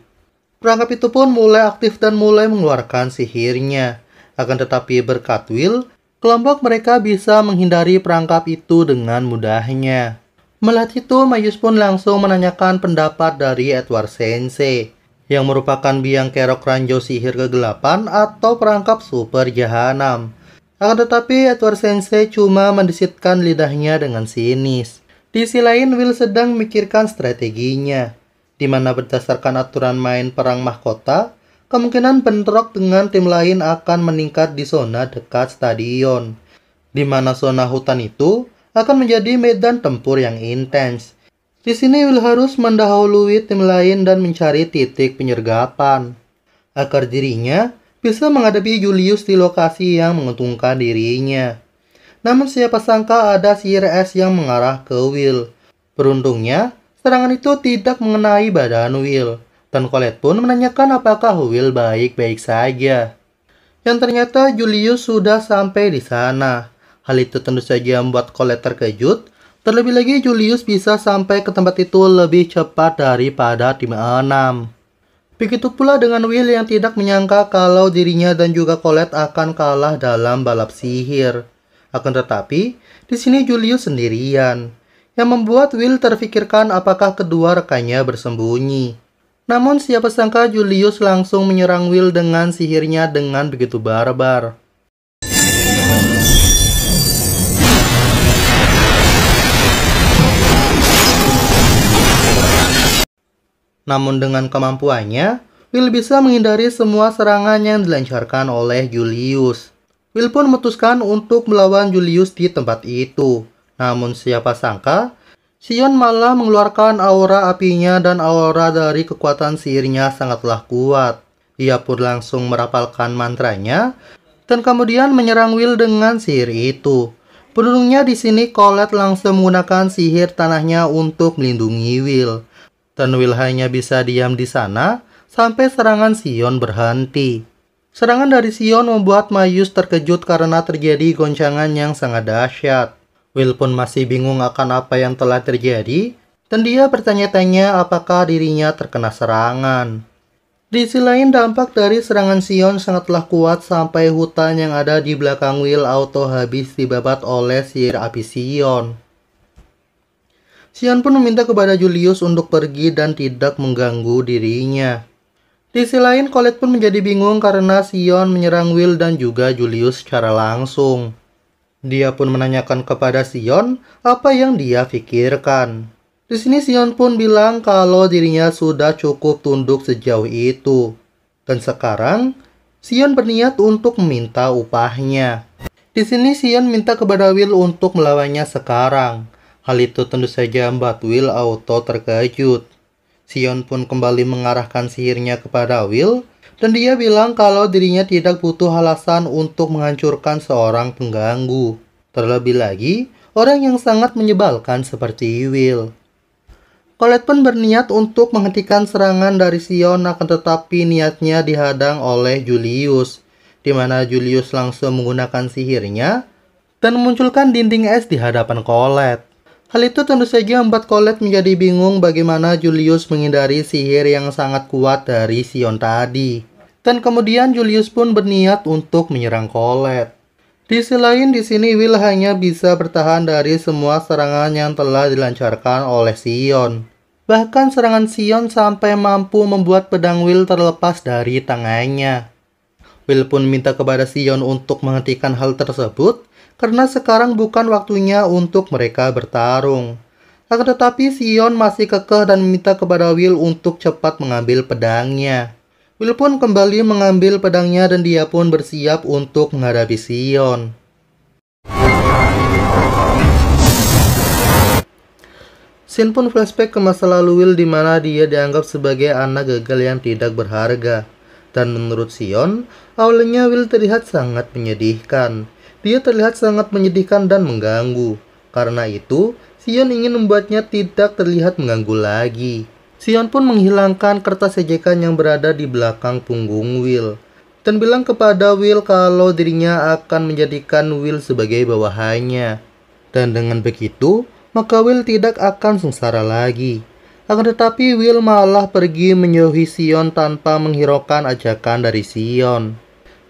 Perangkap itu pun mulai aktif dan mulai mengeluarkan sihirnya. Akan tetapi berkat Will, kelompok mereka bisa menghindari perangkap itu dengan mudahnya. Melihat itu, Mayus pun langsung menanyakan pendapat dari Edward Sensei, yang merupakan biang kerok ranjau sihir kegelapan atau perangkap super jahanam. Akan tetapi, Edward Sensei cuma mendesitkan lidahnya dengan sinis. Di sisi lain, Will sedang memikirkan strateginya, di mana berdasarkan aturan main perang mahkota, kemungkinan bentrok dengan tim lain akan meningkat di zona dekat stadion. Di mana zona hutan itu akan menjadi medan tempur yang intens. Di sini Will harus mendahului tim lain dan mencari titik penyergapan. Agar dirinya bisa menghadapi Julius di lokasi yang menguntungkan dirinya. Namun siapa sangka ada si RS yang mengarah ke Will. Beruntungnya, serangan itu tidak mengenai badan Will. Dan Colette pun menanyakan apakah Will baik-baik saja. Yang ternyata Julius sudah sampai di sana Hal itu tentu saja membuat Colet terkejut. Terlebih lagi Julius bisa sampai ke tempat itu lebih cepat daripada tim 6. Begitu pula dengan Will yang tidak menyangka kalau dirinya dan juga Colet akan kalah dalam balap sihir. Akan tetapi, di sini Julius sendirian, yang membuat Will terfikirkan apakah kedua rekannya bersembunyi. Namun siapa sangka Julius langsung menyerang Will dengan sihirnya dengan begitu barbar. Namun dengan kemampuannya, Will bisa menghindari semua serangan yang dilancarkan oleh Julius. Will pun memutuskan untuk melawan Julius di tempat itu. Namun siapa sangka, Sion malah mengeluarkan aura apinya dan aura dari kekuatan sihirnya sangatlah kuat. Ia pun langsung merapalkan mantranya dan kemudian menyerang Will dengan sihir itu. Penurungnya di sini Colette langsung menggunakan sihir tanahnya untuk melindungi Will. Tenwil hanya bisa diam di sana sampai serangan Sion berhenti. Serangan dari Sion membuat Mayus terkejut karena terjadi goncangan yang sangat dahsyat. Will pun masih bingung akan apa yang telah terjadi, dan dia bertanya-tanya apakah dirinya terkena serangan. Di sisi lain, dampak dari serangan Sion sangatlah kuat sampai hutan yang ada di belakang Will auto habis dibabat oleh sihir api Sion. Sion pun meminta kepada Julius untuk pergi dan tidak mengganggu dirinya. Di sisi lain, Colette pun menjadi bingung karena Sion menyerang Will dan juga Julius secara langsung. Dia pun menanyakan kepada Sion apa yang dia pikirkan. Di sini Sion pun bilang kalau dirinya sudah cukup tunduk sejauh itu. Dan sekarang, Sion berniat untuk meminta upahnya. Di sini Sion minta kepada Will untuk melawannya sekarang. Hal itu tentu saja membuat Will auto terkejut. Sion pun kembali mengarahkan sihirnya kepada Will, dan dia bilang kalau dirinya tidak butuh alasan untuk menghancurkan seorang pengganggu. Terlebih lagi, orang yang sangat menyebalkan seperti Will. Colette pun berniat untuk menghentikan serangan dari Sion akan tetapi niatnya dihadang oleh Julius, di mana Julius langsung menggunakan sihirnya dan memunculkan dinding es di hadapan Colette. Hal itu tentu saja membuat Colette menjadi bingung bagaimana Julius menghindari sihir yang sangat kuat dari Sion tadi. Dan kemudian Julius pun berniat untuk menyerang Colette. Di sisi lain, di sini Will hanya bisa bertahan dari semua serangan yang telah dilancarkan oleh Sion. Bahkan serangan Sion sampai mampu membuat pedang Will terlepas dari tangannya. Will pun minta kepada Sion untuk menghentikan hal tersebut, karena sekarang bukan waktunya untuk mereka bertarung. Akan tetapi Sion masih kekeh dan meminta kepada Will untuk cepat mengambil pedangnya. Will pun kembali mengambil pedangnya dan dia pun bersiap untuk menghadapi Sion. Sin pun flashback ke masa lalu Will di mana dia dianggap sebagai anak gagal yang tidak berharga. Dan menurut Sion, awalnya Will terlihat sangat menyedihkan. Dia terlihat sangat menyedihkan dan mengganggu. Karena itu, Sion ingin membuatnya tidak terlihat mengganggu lagi. Sion pun menghilangkan kertas ejekan yang berada di belakang punggung Will dan bilang kepada Will kalau dirinya akan menjadikan Will sebagai bawahannya. Dan dengan begitu, maka Will tidak akan sengsara lagi. Akan tetapi Will malah pergi menjauhi Sion tanpa menghiraukan ajakan dari Sion.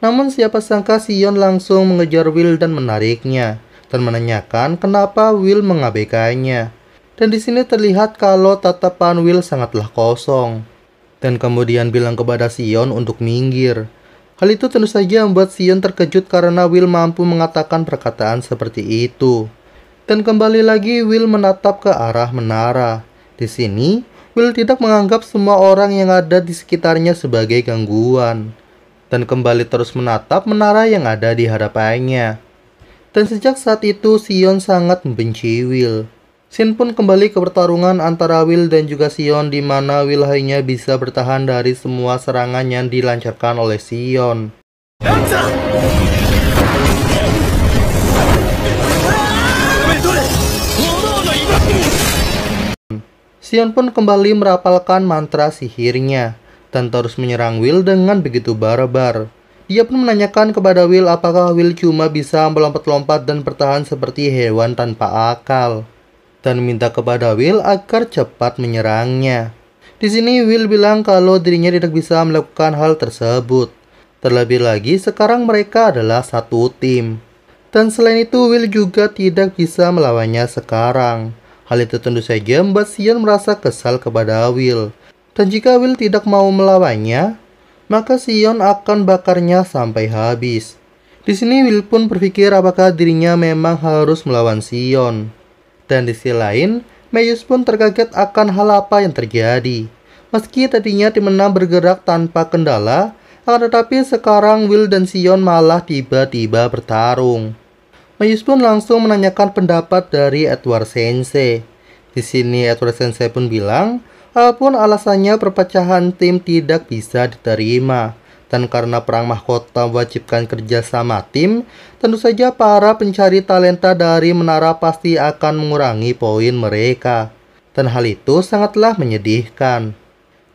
Namun siapa sangka Sion langsung mengejar Will dan menariknya, dan menanyakan kenapa Will mengabaikannya. Dan di sini terlihat kalau tatapan Will sangatlah kosong. Dan kemudian bilang kepada Sion untuk minggir. Hal itu tentu saja membuat Sion terkejut karena Will mampu mengatakan perkataan seperti itu. Dan kembali lagi Will menatap ke arah menara. Di sini, Will tidak menganggap semua orang yang ada di sekitarnya sebagai gangguan dan kembali terus menatap menara yang ada di hadapannya. Dan sejak saat itu Sion sangat membenci Will. Sin pun kembali ke pertarungan antara Will dan juga Sion di mana Will hanya bisa bertahan dari semua serangan yang dilancarkan oleh Sion. Sion pun kembali merapalkan mantra sihirnya dan terus menyerang Will dengan begitu barbar. Dia pun menanyakan kepada Will apakah Will cuma bisa melompat-lompat dan bertahan seperti hewan tanpa akal. Dan minta kepada Will agar cepat menyerangnya. Di sini Will bilang kalau dirinya tidak bisa melakukan hal tersebut. Terlebih lagi sekarang mereka adalah satu tim. Dan selain itu Will juga tidak bisa melawannya sekarang. Hal itu tentu saja membuat Sian merasa kesal kepada Will dan jika Will tidak mau melawannya, maka Sion akan bakarnya sampai habis. Di sini Will pun berpikir apakah dirinya memang harus melawan Sion. Dan di sisi lain, Mayus pun terkaget akan hal apa yang terjadi. Meski tadinya tim 6 bergerak tanpa kendala, akan tetapi sekarang Will dan Sion malah tiba-tiba bertarung. Mayus pun langsung menanyakan pendapat dari Edward Sensei. Di sini Edward Sensei pun bilang Apapun alasannya perpecahan tim tidak bisa diterima. Dan karena perang mahkota wajibkan kerja sama tim, tentu saja para pencari talenta dari menara pasti akan mengurangi poin mereka. Dan hal itu sangatlah menyedihkan.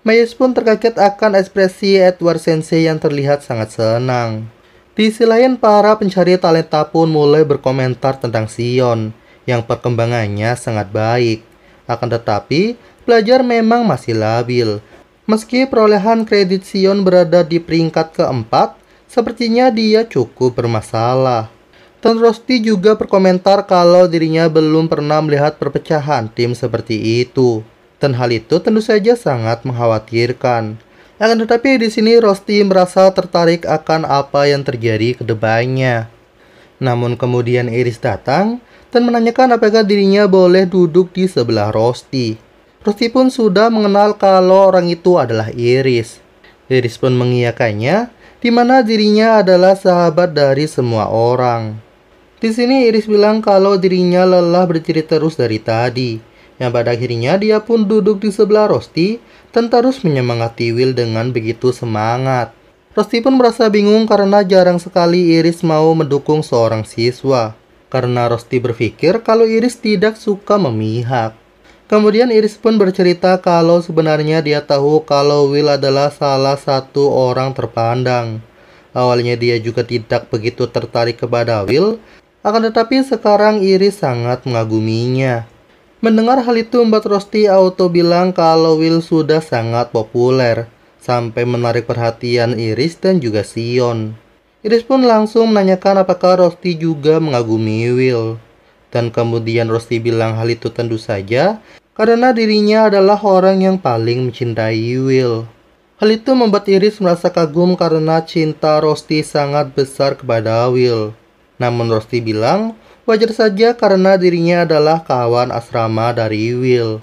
Mayus pun terkaget akan ekspresi Edward Sensei yang terlihat sangat senang. Di sisi lain, para pencari talenta pun mulai berkomentar tentang Sion, yang perkembangannya sangat baik. Akan tetapi, pelajar memang masih labil. Meski perolehan kredit Sion berada di peringkat keempat, sepertinya dia cukup bermasalah. Tun Rosti juga berkomentar kalau dirinya belum pernah melihat perpecahan tim seperti itu. Dan hal itu tentu saja sangat mengkhawatirkan. Akan tetapi di sini Rosti merasa tertarik akan apa yang terjadi ke depannya. Namun kemudian Iris datang dan menanyakan apakah dirinya boleh duduk di sebelah Rosti. Rusty pun sudah mengenal kalau orang itu adalah Iris. Iris pun mengiyakannya, di mana dirinya adalah sahabat dari semua orang. Di sini Iris bilang kalau dirinya lelah berdiri terus dari tadi, yang pada akhirnya dia pun duduk di sebelah Rosti dan terus menyemangati Will dengan begitu semangat. Rosti pun merasa bingung karena jarang sekali Iris mau mendukung seorang siswa. Karena Rosti berpikir kalau Iris tidak suka memihak. Kemudian Iris pun bercerita kalau sebenarnya dia tahu kalau Will adalah salah satu orang terpandang. Awalnya dia juga tidak begitu tertarik kepada Will, akan tetapi sekarang Iris sangat mengaguminya. Mendengar hal itu Mbak Rosti auto bilang kalau Will sudah sangat populer, sampai menarik perhatian Iris dan juga Sion. Iris pun langsung menanyakan apakah Rosti juga mengagumi Will. Dan kemudian Rosti bilang hal itu tentu saja karena dirinya adalah orang yang paling mencintai Will. Hal itu membuat Iris merasa kagum karena cinta Rosti sangat besar kepada Will. Namun Rosti bilang, wajar saja karena dirinya adalah kawan asrama dari Will.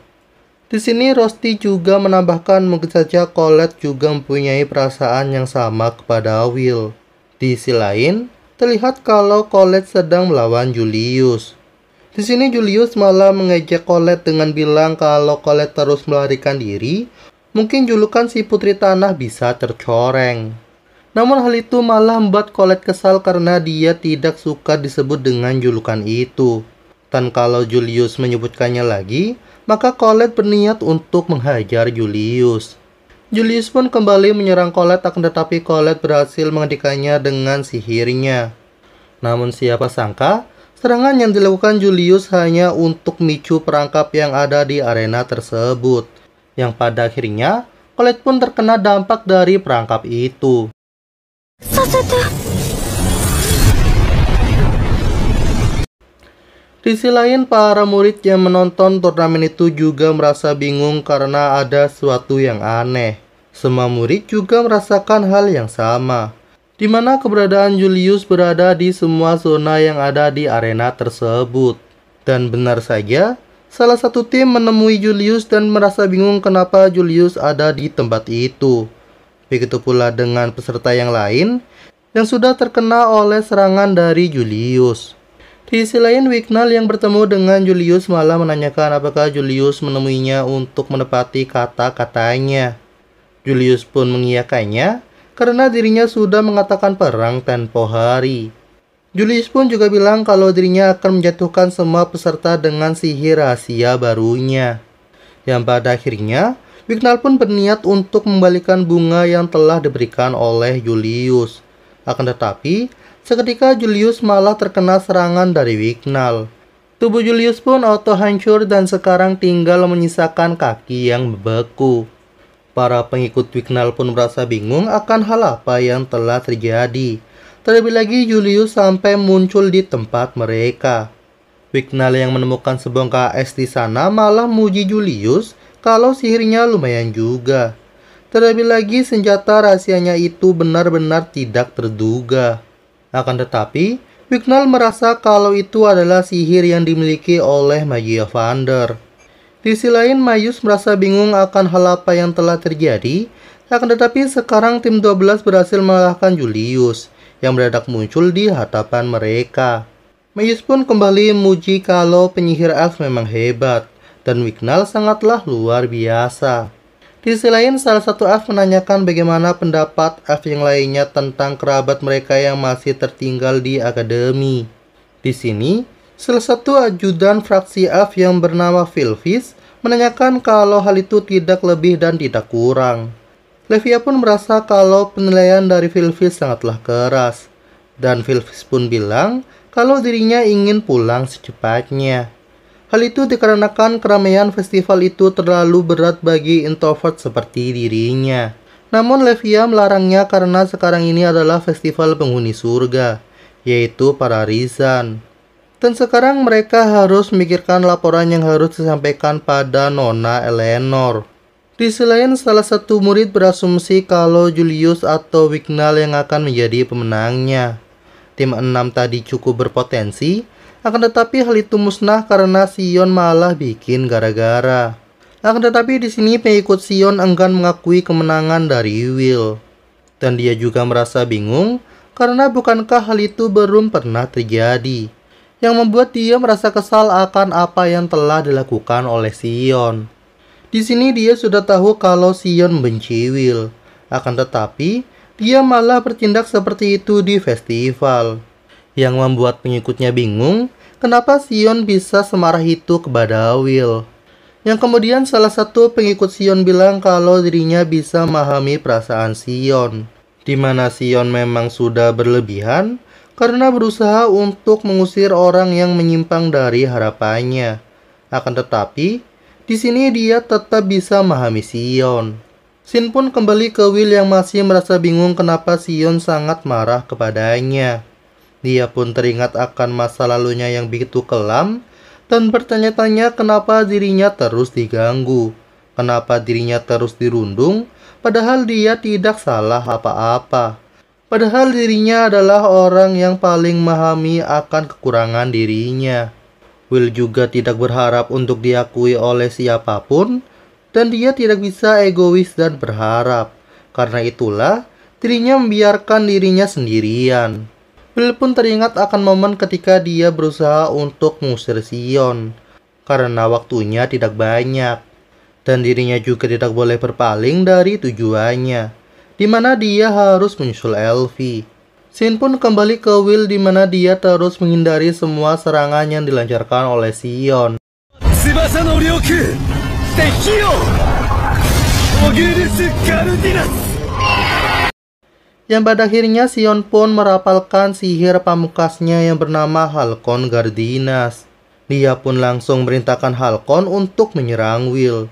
Di sini Rosti juga menambahkan mungkin saja Colette juga mempunyai perasaan yang sama kepada Will. Di sisi lain, terlihat kalau Colette sedang melawan Julius. Di sini Julius malah mengejek Colette dengan bilang kalau Colette terus melarikan diri, mungkin julukan si putri tanah bisa tercoreng. Namun hal itu malah membuat Colette kesal karena dia tidak suka disebut dengan julukan itu. Dan kalau Julius menyebutkannya lagi, maka Colette berniat untuk menghajar Julius. Julius pun kembali menyerang Colette akan tetapi Colette berhasil menghentikannya dengan sihirnya. Namun siapa sangka, Serangan yang dilakukan Julius hanya untuk micu perangkap yang ada di arena tersebut, yang pada akhirnya Colette pun terkena dampak dari perangkap itu. Di sisi lain, para murid yang menonton turnamen itu juga merasa bingung karena ada sesuatu yang aneh. Semua murid juga merasakan hal yang sama di mana keberadaan Julius berada di semua zona yang ada di arena tersebut. Dan benar saja, salah satu tim menemui Julius dan merasa bingung kenapa Julius ada di tempat itu. Begitu pula dengan peserta yang lain yang sudah terkena oleh serangan dari Julius. Di sisi lain, Wignall yang bertemu dengan Julius malah menanyakan apakah Julius menemuinya untuk menepati kata-katanya. Julius pun mengiyakannya karena dirinya sudah mengatakan perang tempo hari. Julius pun juga bilang kalau dirinya akan menjatuhkan semua peserta dengan sihir rahasia barunya. Yang pada akhirnya, Wignal pun berniat untuk membalikan bunga yang telah diberikan oleh Julius. Akan tetapi, seketika Julius malah terkena serangan dari Wignal. Tubuh Julius pun auto hancur dan sekarang tinggal menyisakan kaki yang beku. Para pengikut Wignal pun merasa bingung akan hal apa yang telah terjadi. Terlebih lagi Julius sampai muncul di tempat mereka. Wignal yang menemukan sebongkah es di sana malah muji Julius kalau sihirnya lumayan juga. Terlebih lagi senjata rahasianya itu benar-benar tidak terduga. Akan tetapi, Wignal merasa kalau itu adalah sihir yang dimiliki oleh Magia Vander. Di sisi lain, Mayus merasa bingung akan hal apa yang telah terjadi, akan tetapi sekarang tim 12 berhasil mengalahkan Julius, yang beradak muncul di hadapan mereka. Mayus pun kembali memuji kalau penyihir elf memang hebat, dan Wignal sangatlah luar biasa. Di sisi lain, salah satu elf menanyakan bagaimana pendapat elf yang lainnya tentang kerabat mereka yang masih tertinggal di akademi. Di sini, Salah satu ajudan fraksi AF yang bernama Filvis menanyakan kalau hal itu tidak lebih dan tidak kurang. Levia pun merasa kalau penilaian dari Filvis sangatlah keras. Dan Filvis pun bilang kalau dirinya ingin pulang secepatnya. Hal itu dikarenakan keramaian festival itu terlalu berat bagi introvert seperti dirinya. Namun Levia melarangnya karena sekarang ini adalah festival penghuni surga, yaitu para Rizan. Dan sekarang mereka harus memikirkan laporan yang harus disampaikan pada Nona Eleanor. Di selain salah satu murid berasumsi kalau Julius atau Wignall yang akan menjadi pemenangnya. Tim 6 tadi cukup berpotensi, akan tetapi hal itu musnah karena Sion malah bikin gara-gara. Akan tetapi di sini pengikut Sion enggan mengakui kemenangan dari Will. Dan dia juga merasa bingung karena bukankah hal itu belum pernah terjadi yang membuat dia merasa kesal akan apa yang telah dilakukan oleh Sion. Di sini dia sudah tahu kalau Sion benci Will. Akan tetapi, dia malah bertindak seperti itu di festival. Yang membuat pengikutnya bingung, kenapa Sion bisa semarah itu kepada Will. Yang kemudian salah satu pengikut Sion bilang kalau dirinya bisa memahami perasaan Sion. Di mana Sion memang sudah berlebihan, karena berusaha untuk mengusir orang yang menyimpang dari harapannya. Akan tetapi, di sini dia tetap bisa memahami Sion. Sin pun kembali ke Will yang masih merasa bingung kenapa Sion sangat marah kepadanya. Dia pun teringat akan masa lalunya yang begitu kelam dan bertanya-tanya kenapa dirinya terus diganggu. Kenapa dirinya terus dirundung, padahal dia tidak salah apa-apa. Padahal dirinya adalah orang yang paling memahami akan kekurangan dirinya. Will juga tidak berharap untuk diakui oleh siapapun, dan dia tidak bisa egois dan berharap. Karena itulah, dirinya membiarkan dirinya sendirian. Will pun teringat akan momen ketika dia berusaha untuk mengusir Sion, karena waktunya tidak banyak, dan dirinya juga tidak boleh berpaling dari tujuannya di mana dia harus menyusul Elvi. Sin pun kembali ke Will di mana dia terus menghindari semua serangan yang dilancarkan oleh Sion. Yang pada akhirnya Sion pun merapalkan sihir pamukasnya yang bernama Halcon Gardinas. Dia pun langsung merintahkan Halcon untuk menyerang Will.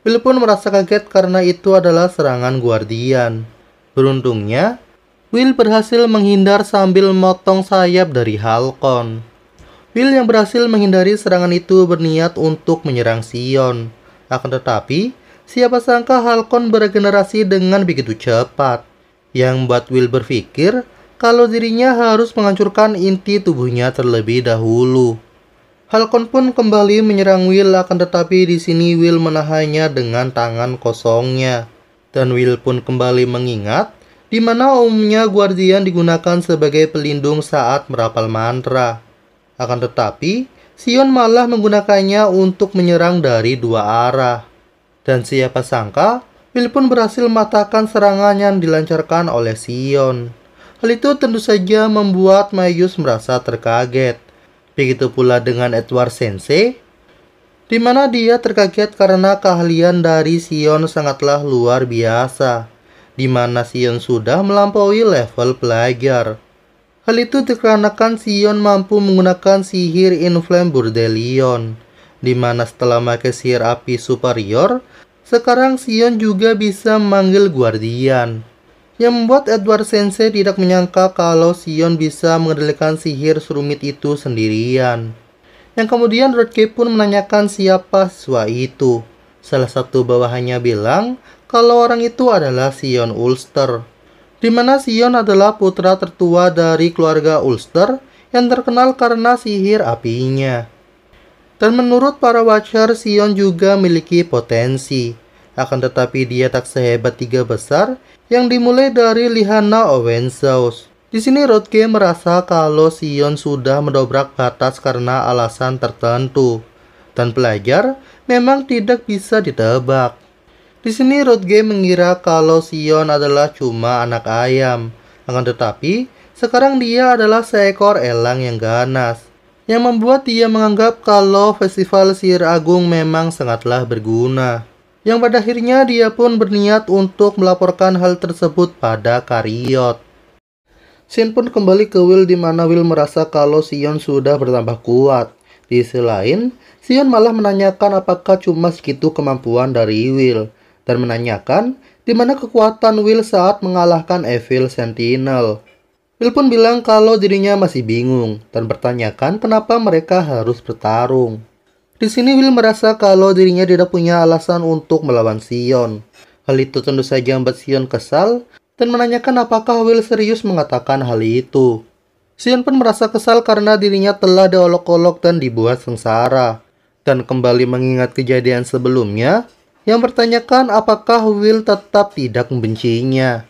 Bill pun merasa kaget karena itu adalah serangan guardian. Beruntungnya, Will berhasil menghindar sambil motong sayap dari Halcon. Will yang berhasil menghindari serangan itu berniat untuk menyerang Sion. Akan tetapi, siapa sangka Halcon beregenerasi dengan begitu cepat. Yang membuat Will berpikir kalau dirinya harus menghancurkan inti tubuhnya terlebih dahulu. Falcon pun kembali menyerang Will akan tetapi di sini Will menahannya dengan tangan kosongnya. Dan Will pun kembali mengingat di mana umumnya Guardian digunakan sebagai pelindung saat merapal mantra. Akan tetapi, Sion malah menggunakannya untuk menyerang dari dua arah. Dan siapa sangka, Will pun berhasil mematahkan serangan yang dilancarkan oleh Sion. Hal itu tentu saja membuat Mayus merasa terkaget Begitu pula dengan Edward Sensei, di mana dia terkaget karena keahlian dari Sion sangatlah luar biasa, di mana Sion sudah melampaui level pelajar. Hal itu dikarenakan Sion mampu menggunakan sihir Inflame Burdelion, di mana setelah memakai sihir api superior, sekarang Sion juga bisa memanggil Guardian yang membuat Edward Sensei tidak menyangka kalau Sion bisa mengendalikan sihir serumit itu sendirian. Yang kemudian Rodke pun menanyakan siapa siswa itu. Salah satu bawahannya bilang kalau orang itu adalah Sion Ulster. Di mana Sion adalah putra tertua dari keluarga Ulster yang terkenal karena sihir apinya. Dan menurut para watcher, Sion juga memiliki potensi. Akan tetapi dia tak sehebat tiga besar yang dimulai dari Lihana Owensaus. Di sini Rodke merasa kalau Sion sudah mendobrak batas karena alasan tertentu. Dan pelajar memang tidak bisa ditebak. Di sini Rodge mengira kalau Sion adalah cuma anak ayam. Akan tetapi, sekarang dia adalah seekor elang yang ganas. Yang membuat dia menganggap kalau festival sihir agung memang sangatlah berguna yang pada akhirnya dia pun berniat untuk melaporkan hal tersebut pada Karyot. Sin pun kembali ke Will di mana Will merasa kalau Sion sudah bertambah kuat. Di sisi lain, Sion malah menanyakan apakah cuma segitu kemampuan dari Will dan menanyakan di mana kekuatan Will saat mengalahkan Evil Sentinel. Will pun bilang kalau dirinya masih bingung dan bertanyakan kenapa mereka harus bertarung. Di sini Will merasa kalau dirinya tidak punya alasan untuk melawan Sion. Hal itu tentu saja membuat Sion kesal dan menanyakan apakah Will serius mengatakan hal itu. Sion pun merasa kesal karena dirinya telah diolok-olok dan dibuat sengsara. Dan kembali mengingat kejadian sebelumnya, yang bertanyakan apakah Will tetap tidak membencinya.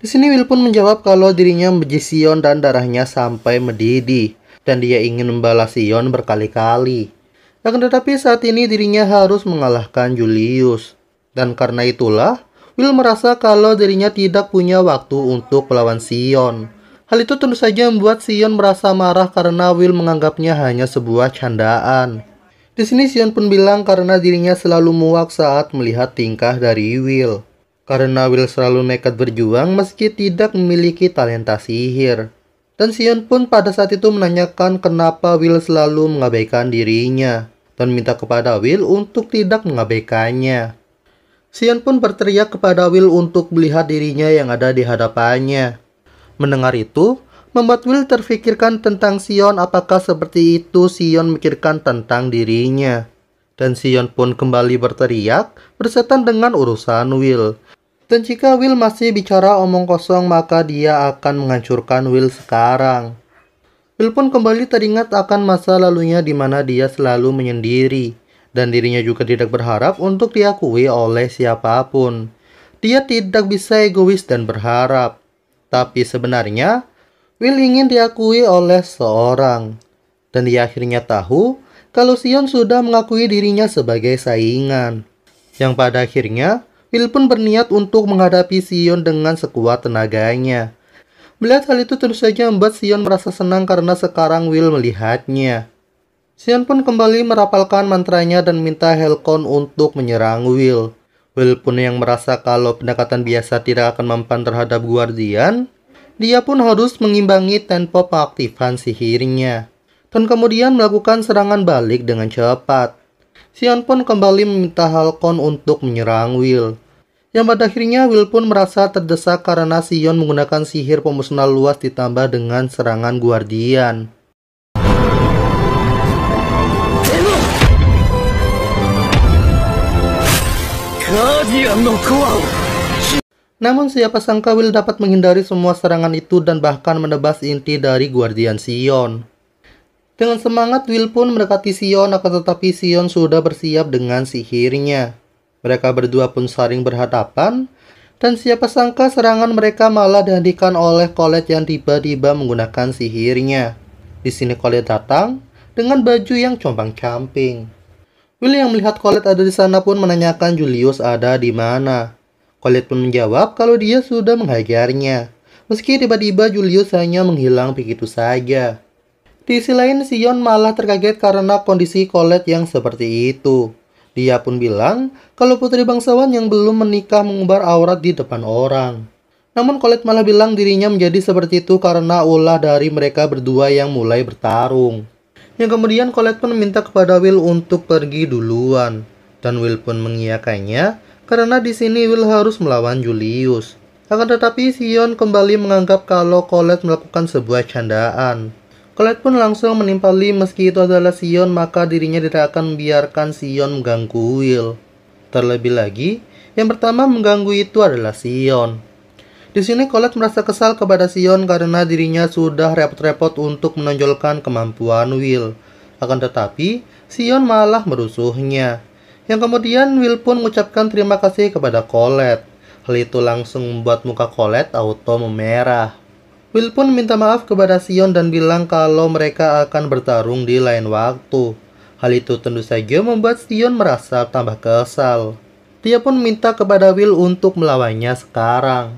Di sini Will pun menjawab kalau dirinya membenci Sion dan darahnya sampai mendidih, dan dia ingin membalas Sion berkali-kali. Akan tetapi saat ini dirinya harus mengalahkan Julius. Dan karena itulah, Will merasa kalau dirinya tidak punya waktu untuk melawan Sion. Hal itu tentu saja membuat Sion merasa marah karena Will menganggapnya hanya sebuah candaan. Di sini Sion pun bilang karena dirinya selalu muak saat melihat tingkah dari Will. Karena Will selalu nekat berjuang meski tidak memiliki talenta sihir. Dan Sion pun pada saat itu menanyakan kenapa Will selalu mengabaikan dirinya dan minta kepada Will untuk tidak mengabaikannya. Sian pun berteriak kepada Will untuk melihat dirinya yang ada di hadapannya. Mendengar itu, membuat Will terfikirkan tentang Sion apakah seperti itu Sion mikirkan tentang dirinya. Dan Sion pun kembali berteriak bersetan dengan urusan Will. Dan jika Will masih bicara omong kosong maka dia akan menghancurkan Will sekarang. Bill pun kembali teringat akan masa lalunya di mana dia selalu menyendiri dan dirinya juga tidak berharap untuk diakui oleh siapapun. Dia tidak bisa egois dan berharap. Tapi sebenarnya, Will ingin diakui oleh seorang. Dan dia akhirnya tahu kalau Sion sudah mengakui dirinya sebagai saingan. Yang pada akhirnya, Will pun berniat untuk menghadapi Sion dengan sekuat tenaganya. Melihat hal itu tentu saja membuat Sion merasa senang karena sekarang Will melihatnya. Sion pun kembali merapalkan mantranya dan minta Helcon untuk menyerang Will. Will pun yang merasa kalau pendekatan biasa tidak akan mempan terhadap Guardian, dia pun harus mengimbangi tempo pengaktifan sihirnya. Dan kemudian melakukan serangan balik dengan cepat. Sion pun kembali meminta Halcon untuk menyerang Will yang pada akhirnya Will pun merasa terdesak karena Sion menggunakan sihir pemusnah luas ditambah dengan serangan Guardian. Namun siapa sangka Will dapat menghindari semua serangan itu dan bahkan menebas inti dari Guardian Sion. Dengan semangat Will pun mendekati Sion akan tetapi Sion sudah bersiap dengan sihirnya. Mereka berdua pun saling berhadapan, dan siapa sangka serangan mereka malah dihentikan oleh Colette yang tiba-tiba menggunakan sihirnya. Di sini Colette datang dengan baju yang compang-camping. Will yang melihat Colette ada di sana pun menanyakan Julius ada di mana. Colette pun menjawab kalau dia sudah menghajarnya. Meski tiba-tiba Julius hanya menghilang begitu saja. Di sisi lain, Sion malah terkaget karena kondisi Colette yang seperti itu. Dia pun bilang kalau putri bangsawan yang belum menikah mengubar aurat di depan orang. Namun Colette malah bilang dirinya menjadi seperti itu karena ulah dari mereka berdua yang mulai bertarung. Yang kemudian Colette pun meminta kepada Will untuk pergi duluan. Dan Will pun mengiyakannya karena di sini Will harus melawan Julius. Akan tetapi Sion kembali menganggap kalau Colette melakukan sebuah candaan. Kelet pun langsung menimpa Lee meski itu adalah Sion maka dirinya tidak akan membiarkan Sion mengganggu Will. Terlebih lagi, yang pertama mengganggu itu adalah Sion. Di sini Colette merasa kesal kepada Sion karena dirinya sudah repot-repot untuk menonjolkan kemampuan Will. Akan tetapi, Sion malah merusuhnya. Yang kemudian Will pun mengucapkan terima kasih kepada Colette. Hal itu langsung membuat muka Colette auto memerah. Will pun minta maaf kepada Sion dan bilang kalau mereka akan bertarung di lain waktu. Hal itu tentu saja membuat Sion merasa tambah kesal. Dia pun minta kepada Will untuk melawannya sekarang.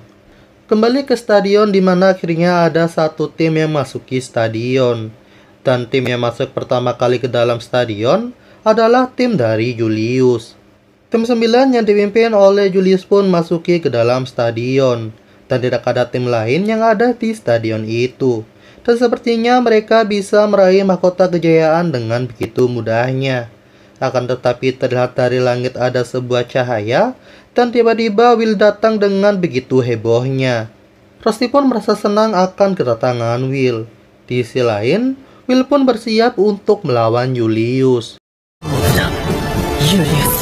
Kembali ke stadion di mana akhirnya ada satu tim yang masuki stadion. Dan tim yang masuk pertama kali ke dalam stadion adalah tim dari Julius. Tim 9 yang dipimpin oleh Julius pun masuki ke dalam stadion dan tidak ada tim lain yang ada di stadion itu. Dan sepertinya mereka bisa meraih mahkota kejayaan dengan begitu mudahnya. Akan tetapi terlihat dari langit ada sebuah cahaya, dan tiba-tiba Will datang dengan begitu hebohnya. Rusty pun merasa senang akan kedatangan Will. Di sisi lain, Will pun bersiap untuk melawan Julius. Julius. Iya, iya.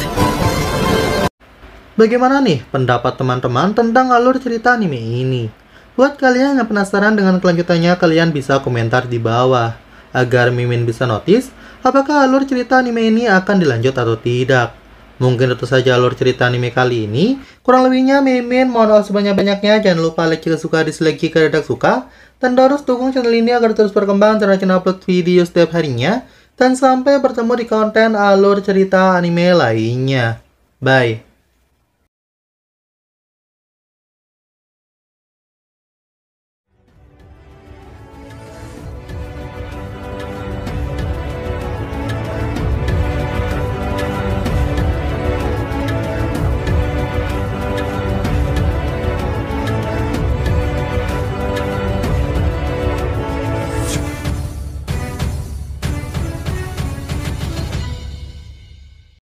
Bagaimana nih pendapat teman-teman tentang alur cerita anime ini? Buat kalian yang penasaran dengan kelanjutannya, kalian bisa komentar di bawah. Agar Mimin bisa notice, apakah alur cerita anime ini akan dilanjut atau tidak. Mungkin itu saja alur cerita anime kali ini. Kurang lebihnya Mimin mohon maaf sebanyak-banyaknya. Jangan lupa like jika suka, dislike jika tidak suka. Dan terus dukung channel ini agar terus berkembang dan rajin upload video setiap harinya. Dan sampai bertemu di konten alur cerita anime lainnya. Bye.